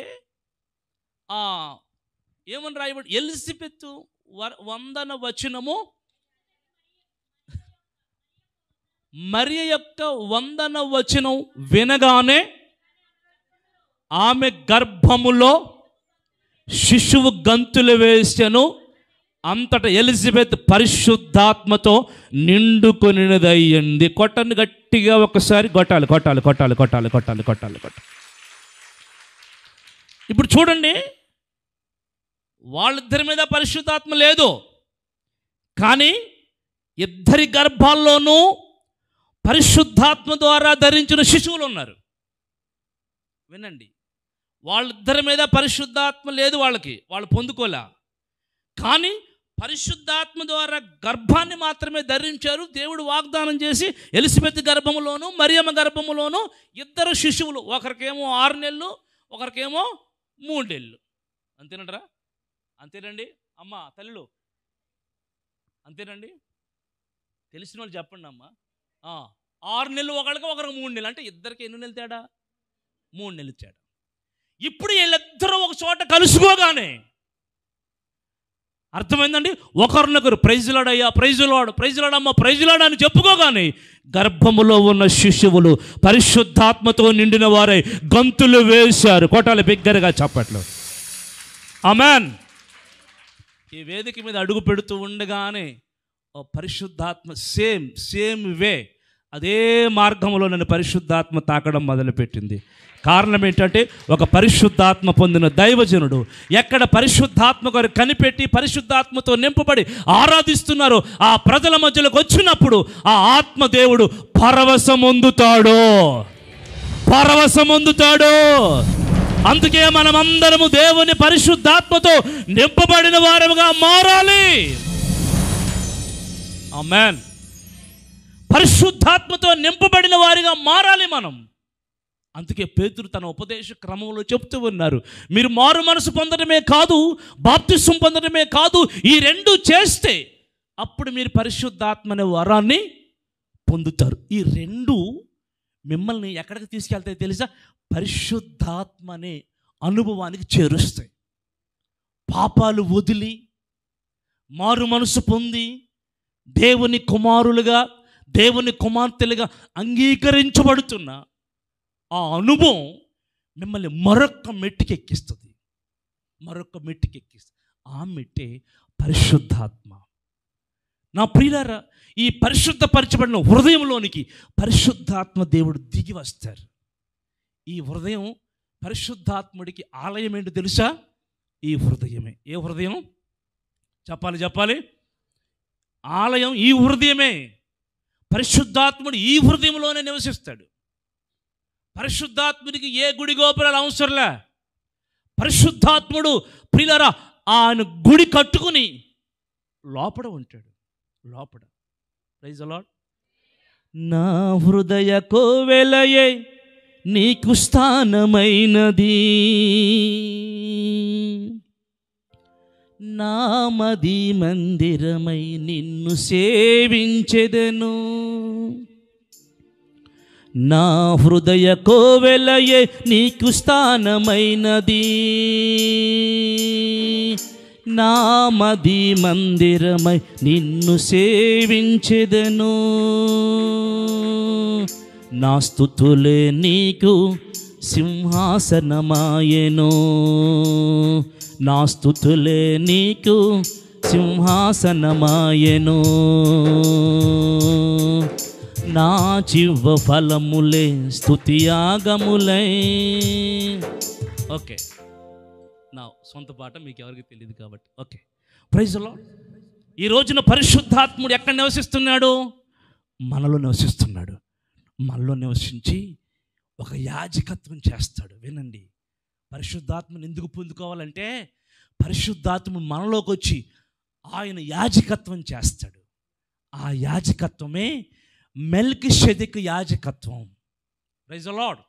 S1: ఏమని రాయబడి ఎలిసిపెత్తు వందన వచనము మరియ యొక్క వందన వచనం వినగానే ఆమె గర్భములో శిశువు గంతులు వేసెను అంతట ఎలిజబెత్ పరిశుద్ధాత్మతో నిండుకొనినదయ్యింది కొట్టను గట్టిగా ఒకసారి కొట్టాలి కొట్టాలి కొట్టాలి కొట్టాలి కొట్టాలి కొట్టాలి కొట్టాలి ఇప్పుడు చూడండి వాళ్ళిద్దరి మీద పరిశుద్ధాత్మ లేదు కానీ ఇద్దరి గర్భాల్లోనూ పరిశుద్ధాత్మ ద్వారా ధరించిన శిశువులు ఉన్నారు వినండి వాళ్ళిద్దరి మీద పరిశుద్ధాత్మ లేదు వాళ్ళకి వాళ్ళు పొందుకోలే కానీ పరిశుద్ధాత్మ ద్వారా గర్భాన్ని మాత్రమే ధరించారు దేవుడు వాగ్దానం చేసి ఎలిజబెత్ గర్భములోను మరియమ్మ గర్భములోను ఇద్దరు శిశువులు ఒకరికేమో ఆరు నెలలు ఒకరికేమో మూడేళ్ళు అంతేనంటరా అంతేనండి అమ్మ తల్లు అంతేనండి తెలిసిన వాళ్ళు చెప్పండి అమ్మ ఆరు నెలలు ఒకరికి ఒకరికి మూడు నెలలు అంటే ఇద్దరికి ఎన్ని నెలలు తేడా మూడు నెలలు తేడా ఇప్పుడు వీళ్ళిద్దరూ ఒక చోట కలుసుకోగానే అర్థమైందండి ఒకరినొకరు ప్రైజులాడయ్యా ప్రైజులాడు ప్రైజులాడమ్మా ప్రైజులాడు అని చెప్పుకోగానే గర్భములో ఉన్న శిశువులు పరిశుద్ధాత్మతో నిండిన వారై గంతులు వేశారు కోటాలు బిగ్గరగా చప్పట్లు అమాన్ ఈ వేదిక మీద అడుగు పెడుతూ ఉండగానే ఓ పరిశుద్ధాత్మ సేమ్ సేమ్ వే అదే మార్గంలో నన్ను పరిశుద్ధాత్మ తాకడం మొదలుపెట్టింది కారణం ఏంటంటే ఒక పరిశుద్ధాత్మ పొందిన దైవజనుడు ఎక్కడ పరిశుద్ధాత్మ గారు కనిపెట్టి పరిశుద్ధాత్మతో నింపబడి ఆరాధిస్తున్నారో ఆ ప్రజల మధ్యలోకి వచ్చినప్పుడు ఆ ఆత్మదేవుడు పరవశముందుతాడు పరవశముందుతాడు అందుకే మనమందరము దేవుని పరిశుద్ధాత్మతో నింపబడిన వారముగా మారాలి మ్యాన్ పరిశుద్ధాత్మతో నింపబడిన వారిగా మారాలి మనం అందుకే పేతురు తన ఉపదేశ క్రమంలో చెప్తూ ఉన్నారు మీరు మారు మనసు పొందడమే కాదు బాప్తిస్వం పొందడమే కాదు ఈ రెండు చేస్తే అప్పుడు మీరు పరిశుద్ధాత్మ అనే వరాన్ని పొందుతారు ఈ రెండు మిమ్మల్ని ఎక్కడికి తీసుకెళ్తాయి తెలుసా పరిశుద్ధాత్మ అనే అనుభవానికి చేరుస్తాయి పాపాలు వదిలి మారు మనసు పొంది దేవుని కుమారులుగా దేవుని కుమార్తెలుగా అంగీకరించబడుతున్నా ఆ అనుభవం మిమ్మల్ని మరొక మెట్టుకి ఎక్కిస్తుంది మరొక మెట్టుకి ఎక్కిస్తుంది ఆ మెట్టే పరిశుద్ధాత్మ నా ప్రియులారా ఈ పరిశుద్ధపరచబడిన హృదయంలోనికి పరిశుద్ధాత్మ దేవుడు దిగి వస్తారు ఈ హృదయం పరిశుద్ధాత్ముడికి ఆలయం ఏంటో తెలుసా ఈ హృదయమే ఏ హృదయం చెప్పాలి చెప్పాలి ఆలయం ఈ హృదయమే పరిశుద్ధాత్ముడు ఈ హృదయంలోనే నివసిస్తాడు పరిశుద్ధాత్మునికి ఏ గుడి గోపురాలు అవసరంలే పరిశుద్ధాత్ముడు ప్రిలరా ఆయన గుడి కట్టుకుని లోపడ ఉంటాడు లోపడ ప్రైజ్ అలాడ్ నా హృదయ కోవెలయే నీకు స్థానమైనది నామది మందిరమై నిన్ను సేవించెదను నా హృదయ కోవెలయే నీకు స్థానమైనది నా మది మందిరమై నిన్ను సేవించెదను నా స్థుతులే నీకు సింహాసనమాయను నా స్థుతులే నీకు సింహాసనమాయను నా చివ ఫలములే స్థుతియాగములై ఓకే నా సొంత పాట మీకు ఎవరికి తెలియదు కాబట్టి ఓకే ప్రైజ్లో ఈ రోజున పరిశుద్ధాత్ముడు ఎక్కడ నివసిస్తున్నాడు మనలో నివసిస్తున్నాడు మనలో నివసించి ఒక యాజకత్వం చేస్తాడు వినండి పరిశుద్ధాత్మను ఎందుకు పొందుకోవాలంటే పరిశుద్ధాత్ముడు మనలోకి వచ్చి ఆయన యాజకత్వం చేస్తాడు ఆ యాజకత్వమే మెల్క్ షెదిక్ యాజకత్వం ప్రైజ్ అలాడ్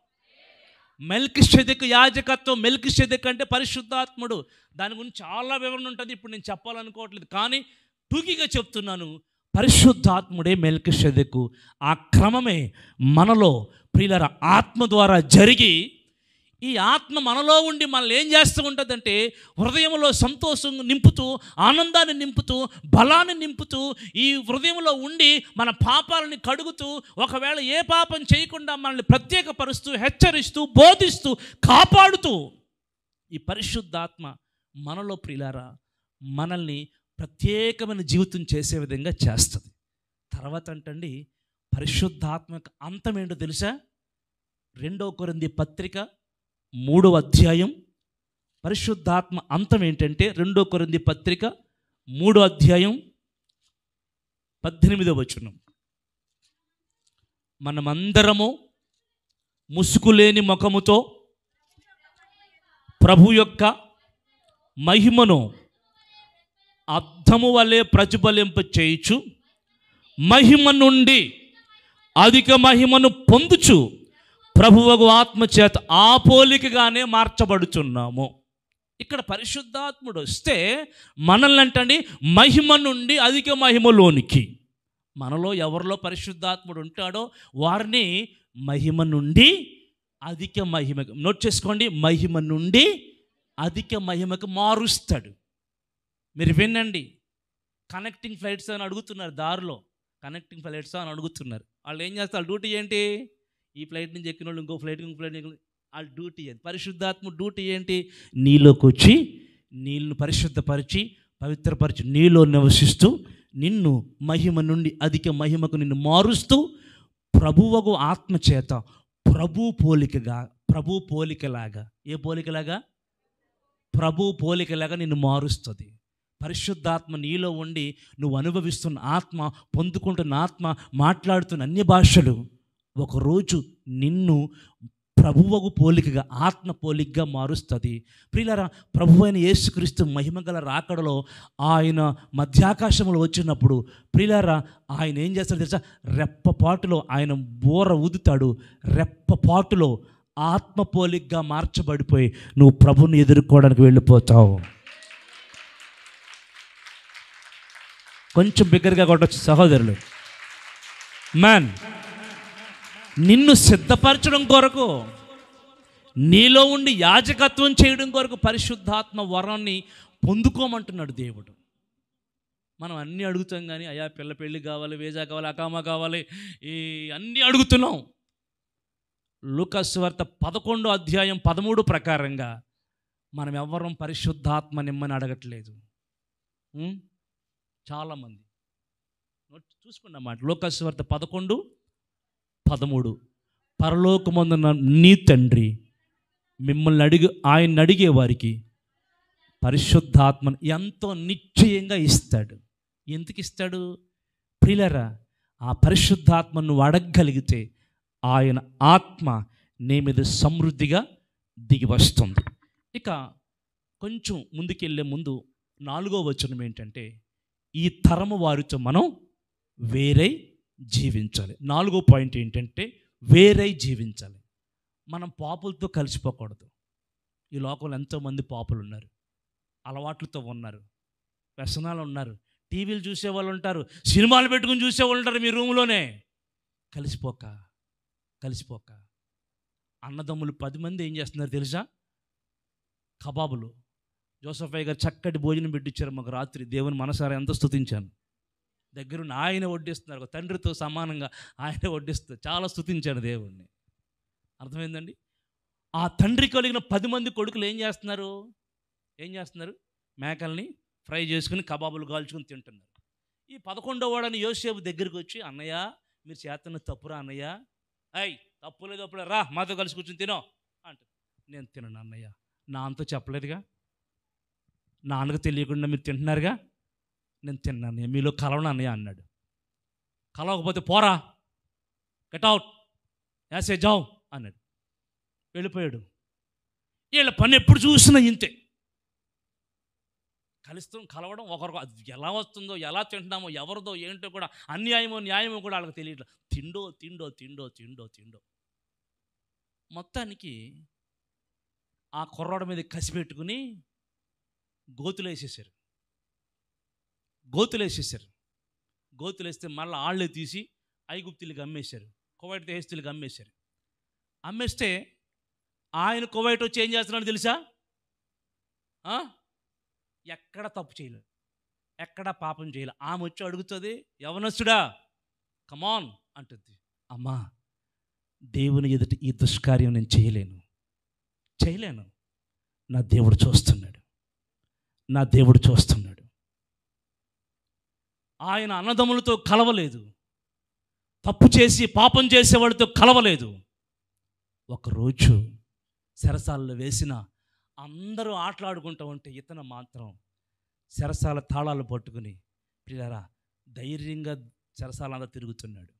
S1: మెల్క్ షెదిక్ యాజకత్వం మెల్క్ షెదిక్ అంటే పరిశుద్ధాత్ముడు దాని గురించి చాలా వివరణ ఉంటుంది ఇప్పుడు నేను చెప్పాలనుకోవట్లేదు కానీ టూకీగా చెప్తున్నాను పరిశుద్ధాత్ముడే మెల్క్ షెదకు ఆ క్రమమే మనలో ప్రియుల ఆత్మ ద్వారా జరిగి ఈ ఆత్మ మనలో ఉండి మనల్ని ఏం చేస్తూ ఉంటుందంటే హృదయంలో సంతోషం నింపుతూ ఆనందాన్ని నింపుతూ బలాన్ని నింపుతూ ఈ హృదయంలో ఉండి మన పాపాలని కడుగుతూ ఒకవేళ ఏ పాపం చేయకుండా మనల్ని ప్రత్యేకపరుస్తూ హెచ్చరిస్తూ బోధిస్తూ కాపాడుతూ ఈ పరిశుద్ధాత్మ మనలో ప్రిలారా మనల్ని ప్రత్యేకమైన జీవితం చేసే విధంగా చేస్తుంది తర్వాత అంటండి పరిశుద్ధాత్మక అంతమేంటో తెలుసా రెండో కొరింది పత్రిక మూడవ అధ్యాయం పరిశుద్ధాత్మ అంతం ఏంటంటే రెండో కొరింది పత్రిక మూడో అధ్యాయం పద్దెనిమిదో వచనం మనమందరము ముసుగులేని ముఖముతో ప్రభు యొక్క మహిమను అర్థము వలె ప్రతిఫలింప చేయుచు మహిమ నుండి అధిక మహిమను పొందుచు ప్రభువగు చేత ఆ పోలికగానే మార్చబడుచున్నాము ఇక్కడ పరిశుద్ధాత్ముడు వస్తే మనల్ని అంటండి మహిమ నుండి అధిక మహిమలోనికి మనలో ఎవరిలో పరిశుద్ధాత్ముడు ఉంటాడో వారిని మహిమ నుండి అధిక మహిమకు నోట్ చేసుకోండి మహిమ నుండి అధిక మహిమకు మారుస్తాడు మీరు వినండి కనెక్టింగ్ ఫ్లైట్స్ అని అడుగుతున్నారు దారిలో కనెక్టింగ్ ఫ్లైట్స్ అని అడుగుతున్నారు వాళ్ళు ఏం చేస్తారు డ్యూటీ ఏంటి ఈ ఫ్లైట్ నుంచి ఎక్కిన వాళ్ళు ఇంకో ఫ్లైట్ ఇంకో ఫ్లైట్ వాళ్ళ డ్యూటీ ఏంటి పరిశుద్ధాత్మ డ్యూటీ ఏంటి నీలోకి వచ్చి నీళ్ళను పరిశుద్ధపరిచి పవిత్రపరిచి నీలో నివసిస్తూ నిన్ను మహిమ నుండి అధిక మహిమకు నిన్ను మారుస్తూ ప్రభువకు ఆత్మచేత ప్రభు పోలికగా ప్రభు పోలికలాగా ఏ పోలికలాగా ప్రభు పోలికలాగా నిన్ను మారుస్తుంది పరిశుద్ధాత్మ నీలో ఉండి నువ్వు అనుభవిస్తున్న ఆత్మ పొందుకుంటున్న ఆత్మ మాట్లాడుతున్న అన్ని భాషలు ఒకరోజు నిన్ను ప్రభువకు పోలికగా ఆత్మ పోలికగా మారుస్తుంది ప్రియులరా ప్రభు అయిన యేసుక్రీస్తు మహిమగల రాకడలో ఆయన మధ్యాకాశంలో వచ్చినప్పుడు ప్రియులరా ఆయన ఏం చేస్తాడు తెలుసా రెప్పపాటులో ఆయన బోర ఊదుతాడు రెప్పపాటులో ఆత్మ పోలికగా మార్చబడిపోయి నువ్వు ప్రభుని ఎదుర్కోవడానికి వెళ్ళిపోతావు కొంచెం బిగ్గరగా కొట్టచ్చు సహోదరులు మ్యాన్ నిన్ను సిద్ధపరచడం కొరకు నీలో ఉండి యాజకత్వం చేయడం కొరకు పరిశుద్ధాత్మ వరాన్ని పొందుకోమంటున్నాడు దేవుడు మనం అన్నీ అడుగుతాం కానీ అయా పిల్ల పెళ్ళి కావాలి వేజా కావాలి అకామా కావాలి ఈ అన్నీ అడుగుతున్నాం లుకస్వర్త పదకొండు అధ్యాయం పదమూడు ప్రకారంగా మనం ఎవ్వరం పరిశుద్ధాత్మ నిమ్మని అడగట్లేదు చాలామంది చూసుకున్నమాట లోకస్వర్త పదకొండు పదమూడు పరలోకమందున నీ తండ్రి మిమ్మల్ని అడిగి ఆయన అడిగే వారికి పరిశుద్ధాత్మను ఎంతో నిశ్చయంగా ఇస్తాడు ఎందుకు ఇస్తాడు ప్రిలరా ఆ పరిశుద్ధాత్మను అడగగలిగితే ఆయన ఆత్మ నీ మీద సమృద్ధిగా దిగి వస్తుంది ఇక కొంచెం ముందుకెళ్ళే ముందు నాలుగో వచనం ఏంటంటే ఈ తరము వారితో మనం వేరై జీవించాలి నాలుగో పాయింట్ ఏంటంటే వేరై జీవించాలి మనం పాపులతో కలిసిపోకూడదు ఈ లోకంలో ఎంతోమంది పాపులు ఉన్నారు అలవాట్లతో ఉన్నారు వ్యసనాలు ఉన్నారు టీవీలు చూసేవాళ్ళు ఉంటారు సినిమాలు పెట్టుకుని చూసేవాళ్ళు ఉంటారు మీ రూమ్లోనే కలిసిపోక కలిసిపోక అన్నదమ్ములు పది మంది ఏం చేస్తున్నారు తెలుసా కబాబులు జోసఫ్ గారు చక్కటి భోజనం పెట్టించారు మాకు రాత్రి దేవుని మనసారా ఎంత స్థుతించాను దగ్గరున్న ఆయన వడ్డిస్తున్నారు ఒక తండ్రితో సమానంగా ఆయన వడ్డిస్తున్నారు చాలా స్థుతించాడు దేవుణ్ణి అర్థమైందండి ఆ తండ్రి కలిగిన పది మంది కొడుకులు ఏం చేస్తున్నారు ఏం చేస్తున్నారు మేకల్ని ఫ్రై చేసుకుని కబాబులు కాల్చుకుని తింటున్నారు ఈ పదకొండో వాడని యోసేపు దగ్గరికి వచ్చి అన్నయ్య మీరు చేతన్న తప్పురా అన్నయ్య అయ్ తప్పు లేదు అప్పుడు రా మాతో కలిసి కూర్చుని తినో అంటారు నేను తినను అన్నయ్య నా అంతా చెప్పలేదుగా నాన్నకు తెలియకుండా మీరు తింటున్నారుగా నేను తిన్నాను మీలో కలవనన్నయ్య అన్నాడు కలవకపోతే పోరా గెట్ అవుట్ యాసే జావ్ అన్నాడు వెళ్ళిపోయాడు వీళ్ళ పని ఎప్పుడు చూసినా ఇంతే కలుస్తాం కలవడం ఒకరికి అది ఎలా వస్తుందో ఎలా తింటున్నామో ఎవరిదో ఏంటో కూడా అన్యాయమో న్యాయమో కూడా వాళ్ళకి తెలియట్లేదు తిండో తిండో తిండో తిండో తిండో మొత్తానికి ఆ కుర్రాడ మీద కసిపెట్టుకుని గోతులు వేసేసారు గోతులేసేసారు గోతులేస్తే మళ్ళీ ఆళ్ళు తీసి ఐగుప్తులకి అమ్మేశారు కువైట్ దేశస్తులకి అమ్మేశారు అమ్మేస్తే ఆయన కువైట్ వచ్చి ఏం చేస్తున్నాడు తెలుసా ఎక్కడ తప్పు చేయలేదు ఎక్కడ పాపం చేయలేదు ఆమె వచ్చి అడుగుతుంది యవనస్తుడా కమాన్ అంటుంది అమ్మా దేవుని ఎదుట ఈ దుష్కార్యం నేను చేయలేను చేయలేను నా దేవుడు చూస్తున్నాడు నా దేవుడు చూస్తున్నాడు ఆయన అన్నదమ్ములతో కలవలేదు తప్పు చేసి పాపం చేసేవాడితో కలవలేదు ఒకరోజు సెరసాలలో వేసిన అందరూ ఆటలాడుకుంటూ ఉంటే ఇతను మాత్రం సెరసాల తాళాలు పట్టుకుని పిల్లరా ధైర్యంగా చెరసాలంతా తిరుగుతున్నాడు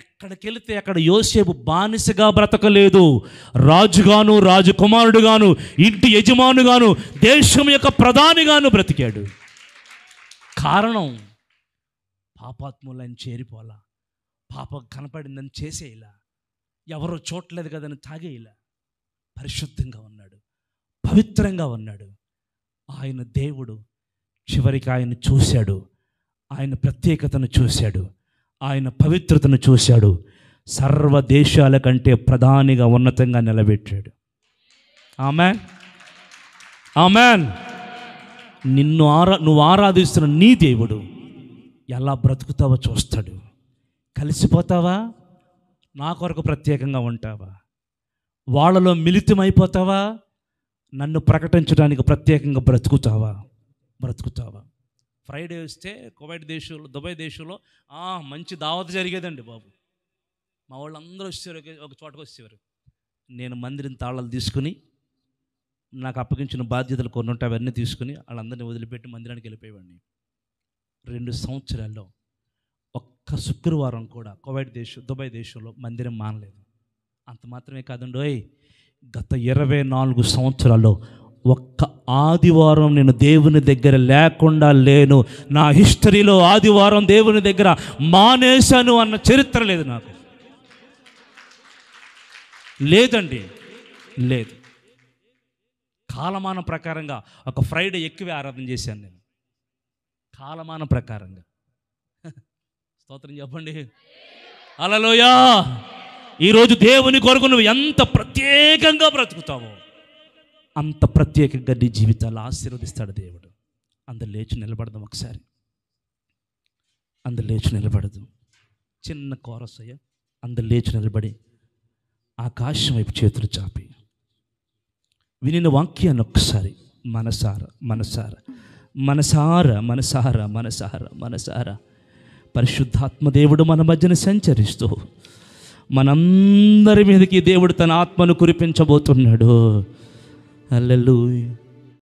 S1: ఎక్కడికి వెళితే అక్కడ యోసేపు బానిసగా బ్రతకలేదు రాజుగాను రాజకుమారుడుగాను ఇంటి యజమానుగాను దేశం యొక్క ప్రధానిగాను బ్రతికాడు కారణం పాపాత్ములని చేరిపోలా పాప కనపడిందని చేసేయలా ఎవరో చూడలేదు కదని తాగేయలా పరిశుద్ధంగా ఉన్నాడు పవిత్రంగా ఉన్నాడు ఆయన దేవుడు చివరికి ఆయన చూశాడు ఆయన ప్రత్యేకతను చూశాడు ఆయన పవిత్రతను చూశాడు సర్వ దేశాల కంటే ప్రధానిగా ఉన్నతంగా నిలబెట్టాడు ఆమెన్ ఆమెన్ నిన్ను ఆరా నువ్వు ఆరాధిస్తున్న నీ దేవుడు ఎలా బ్రతుకుతావో చూస్తాడు కలిసిపోతావా నా కొరకు ప్రత్యేకంగా ఉంటావా వాళ్ళలో మిలితమైపోతావా నన్ను ప్రకటించడానికి ప్రత్యేకంగా బ్రతుకుతావా బ్రతుకుతావా ఫ్రైడే వస్తే కువైట్ దేశంలో దుబాయ్ దేశంలో మంచి దావత జరిగేదండి బాబు మా వాళ్ళందరూ వచ్చేవారు ఒక చోటకు వచ్చేవారు నేను మందిరం తాళాలు తీసుకుని నాకు అప్పగించిన బాధ్యతలు కొన్ని ఉంటాయి అవన్నీ తీసుకుని వాళ్ళందరినీ వదిలిపెట్టి మందిరానికి వెళ్ళిపోయేవాడిని రెండు సంవత్సరాల్లో ఒక్క శుక్రవారం కూడా కోవైట్ దేశం దుబాయ్ దేశంలో మందిరం మానలేదు అంత మాత్రమే కాదండోయ్ గత ఇరవై నాలుగు సంవత్సరాల్లో ఒక్క ఆదివారం నేను దేవుని దగ్గర లేకుండా లేను నా హిస్టరీలో ఆదివారం దేవుని దగ్గర మానేశాను అన్న చరిత్ర లేదు నాకు లేదండి లేదు కాలమానం ప్రకారంగా ఒక ఫ్రైడే ఎక్కువే ఆరాధన చేశాను నేను కాలమాన ప్రకారంగా స్తోత్రం చెప్పండి అలలోయా ఈరోజు దేవుని కొరకు నువ్వు ఎంత ప్రత్యేకంగా బ్రతుకుతావో అంత ప్రత్యేకంగా నీ జీవితాలు ఆశీర్వదిస్తాడు దేవుడు అందరు లేచి నిలబడదాం ఒకసారి అందరు లేచి నిలబడదు చిన్న కోరసయ్య అందరు లేచి నిలబడి ఆకాశం వైపు చేతులు చాపి వినిన వాక్యాన్ని ఒక్కసారి మనసార మనసార మనసార మనసార మనసార మనసార దేవుడు మన మధ్యన సంచరిస్తూ మనందరి మీదకి దేవుడు తన ఆత్మను కురిపించబోతున్నాడు అల్లెలు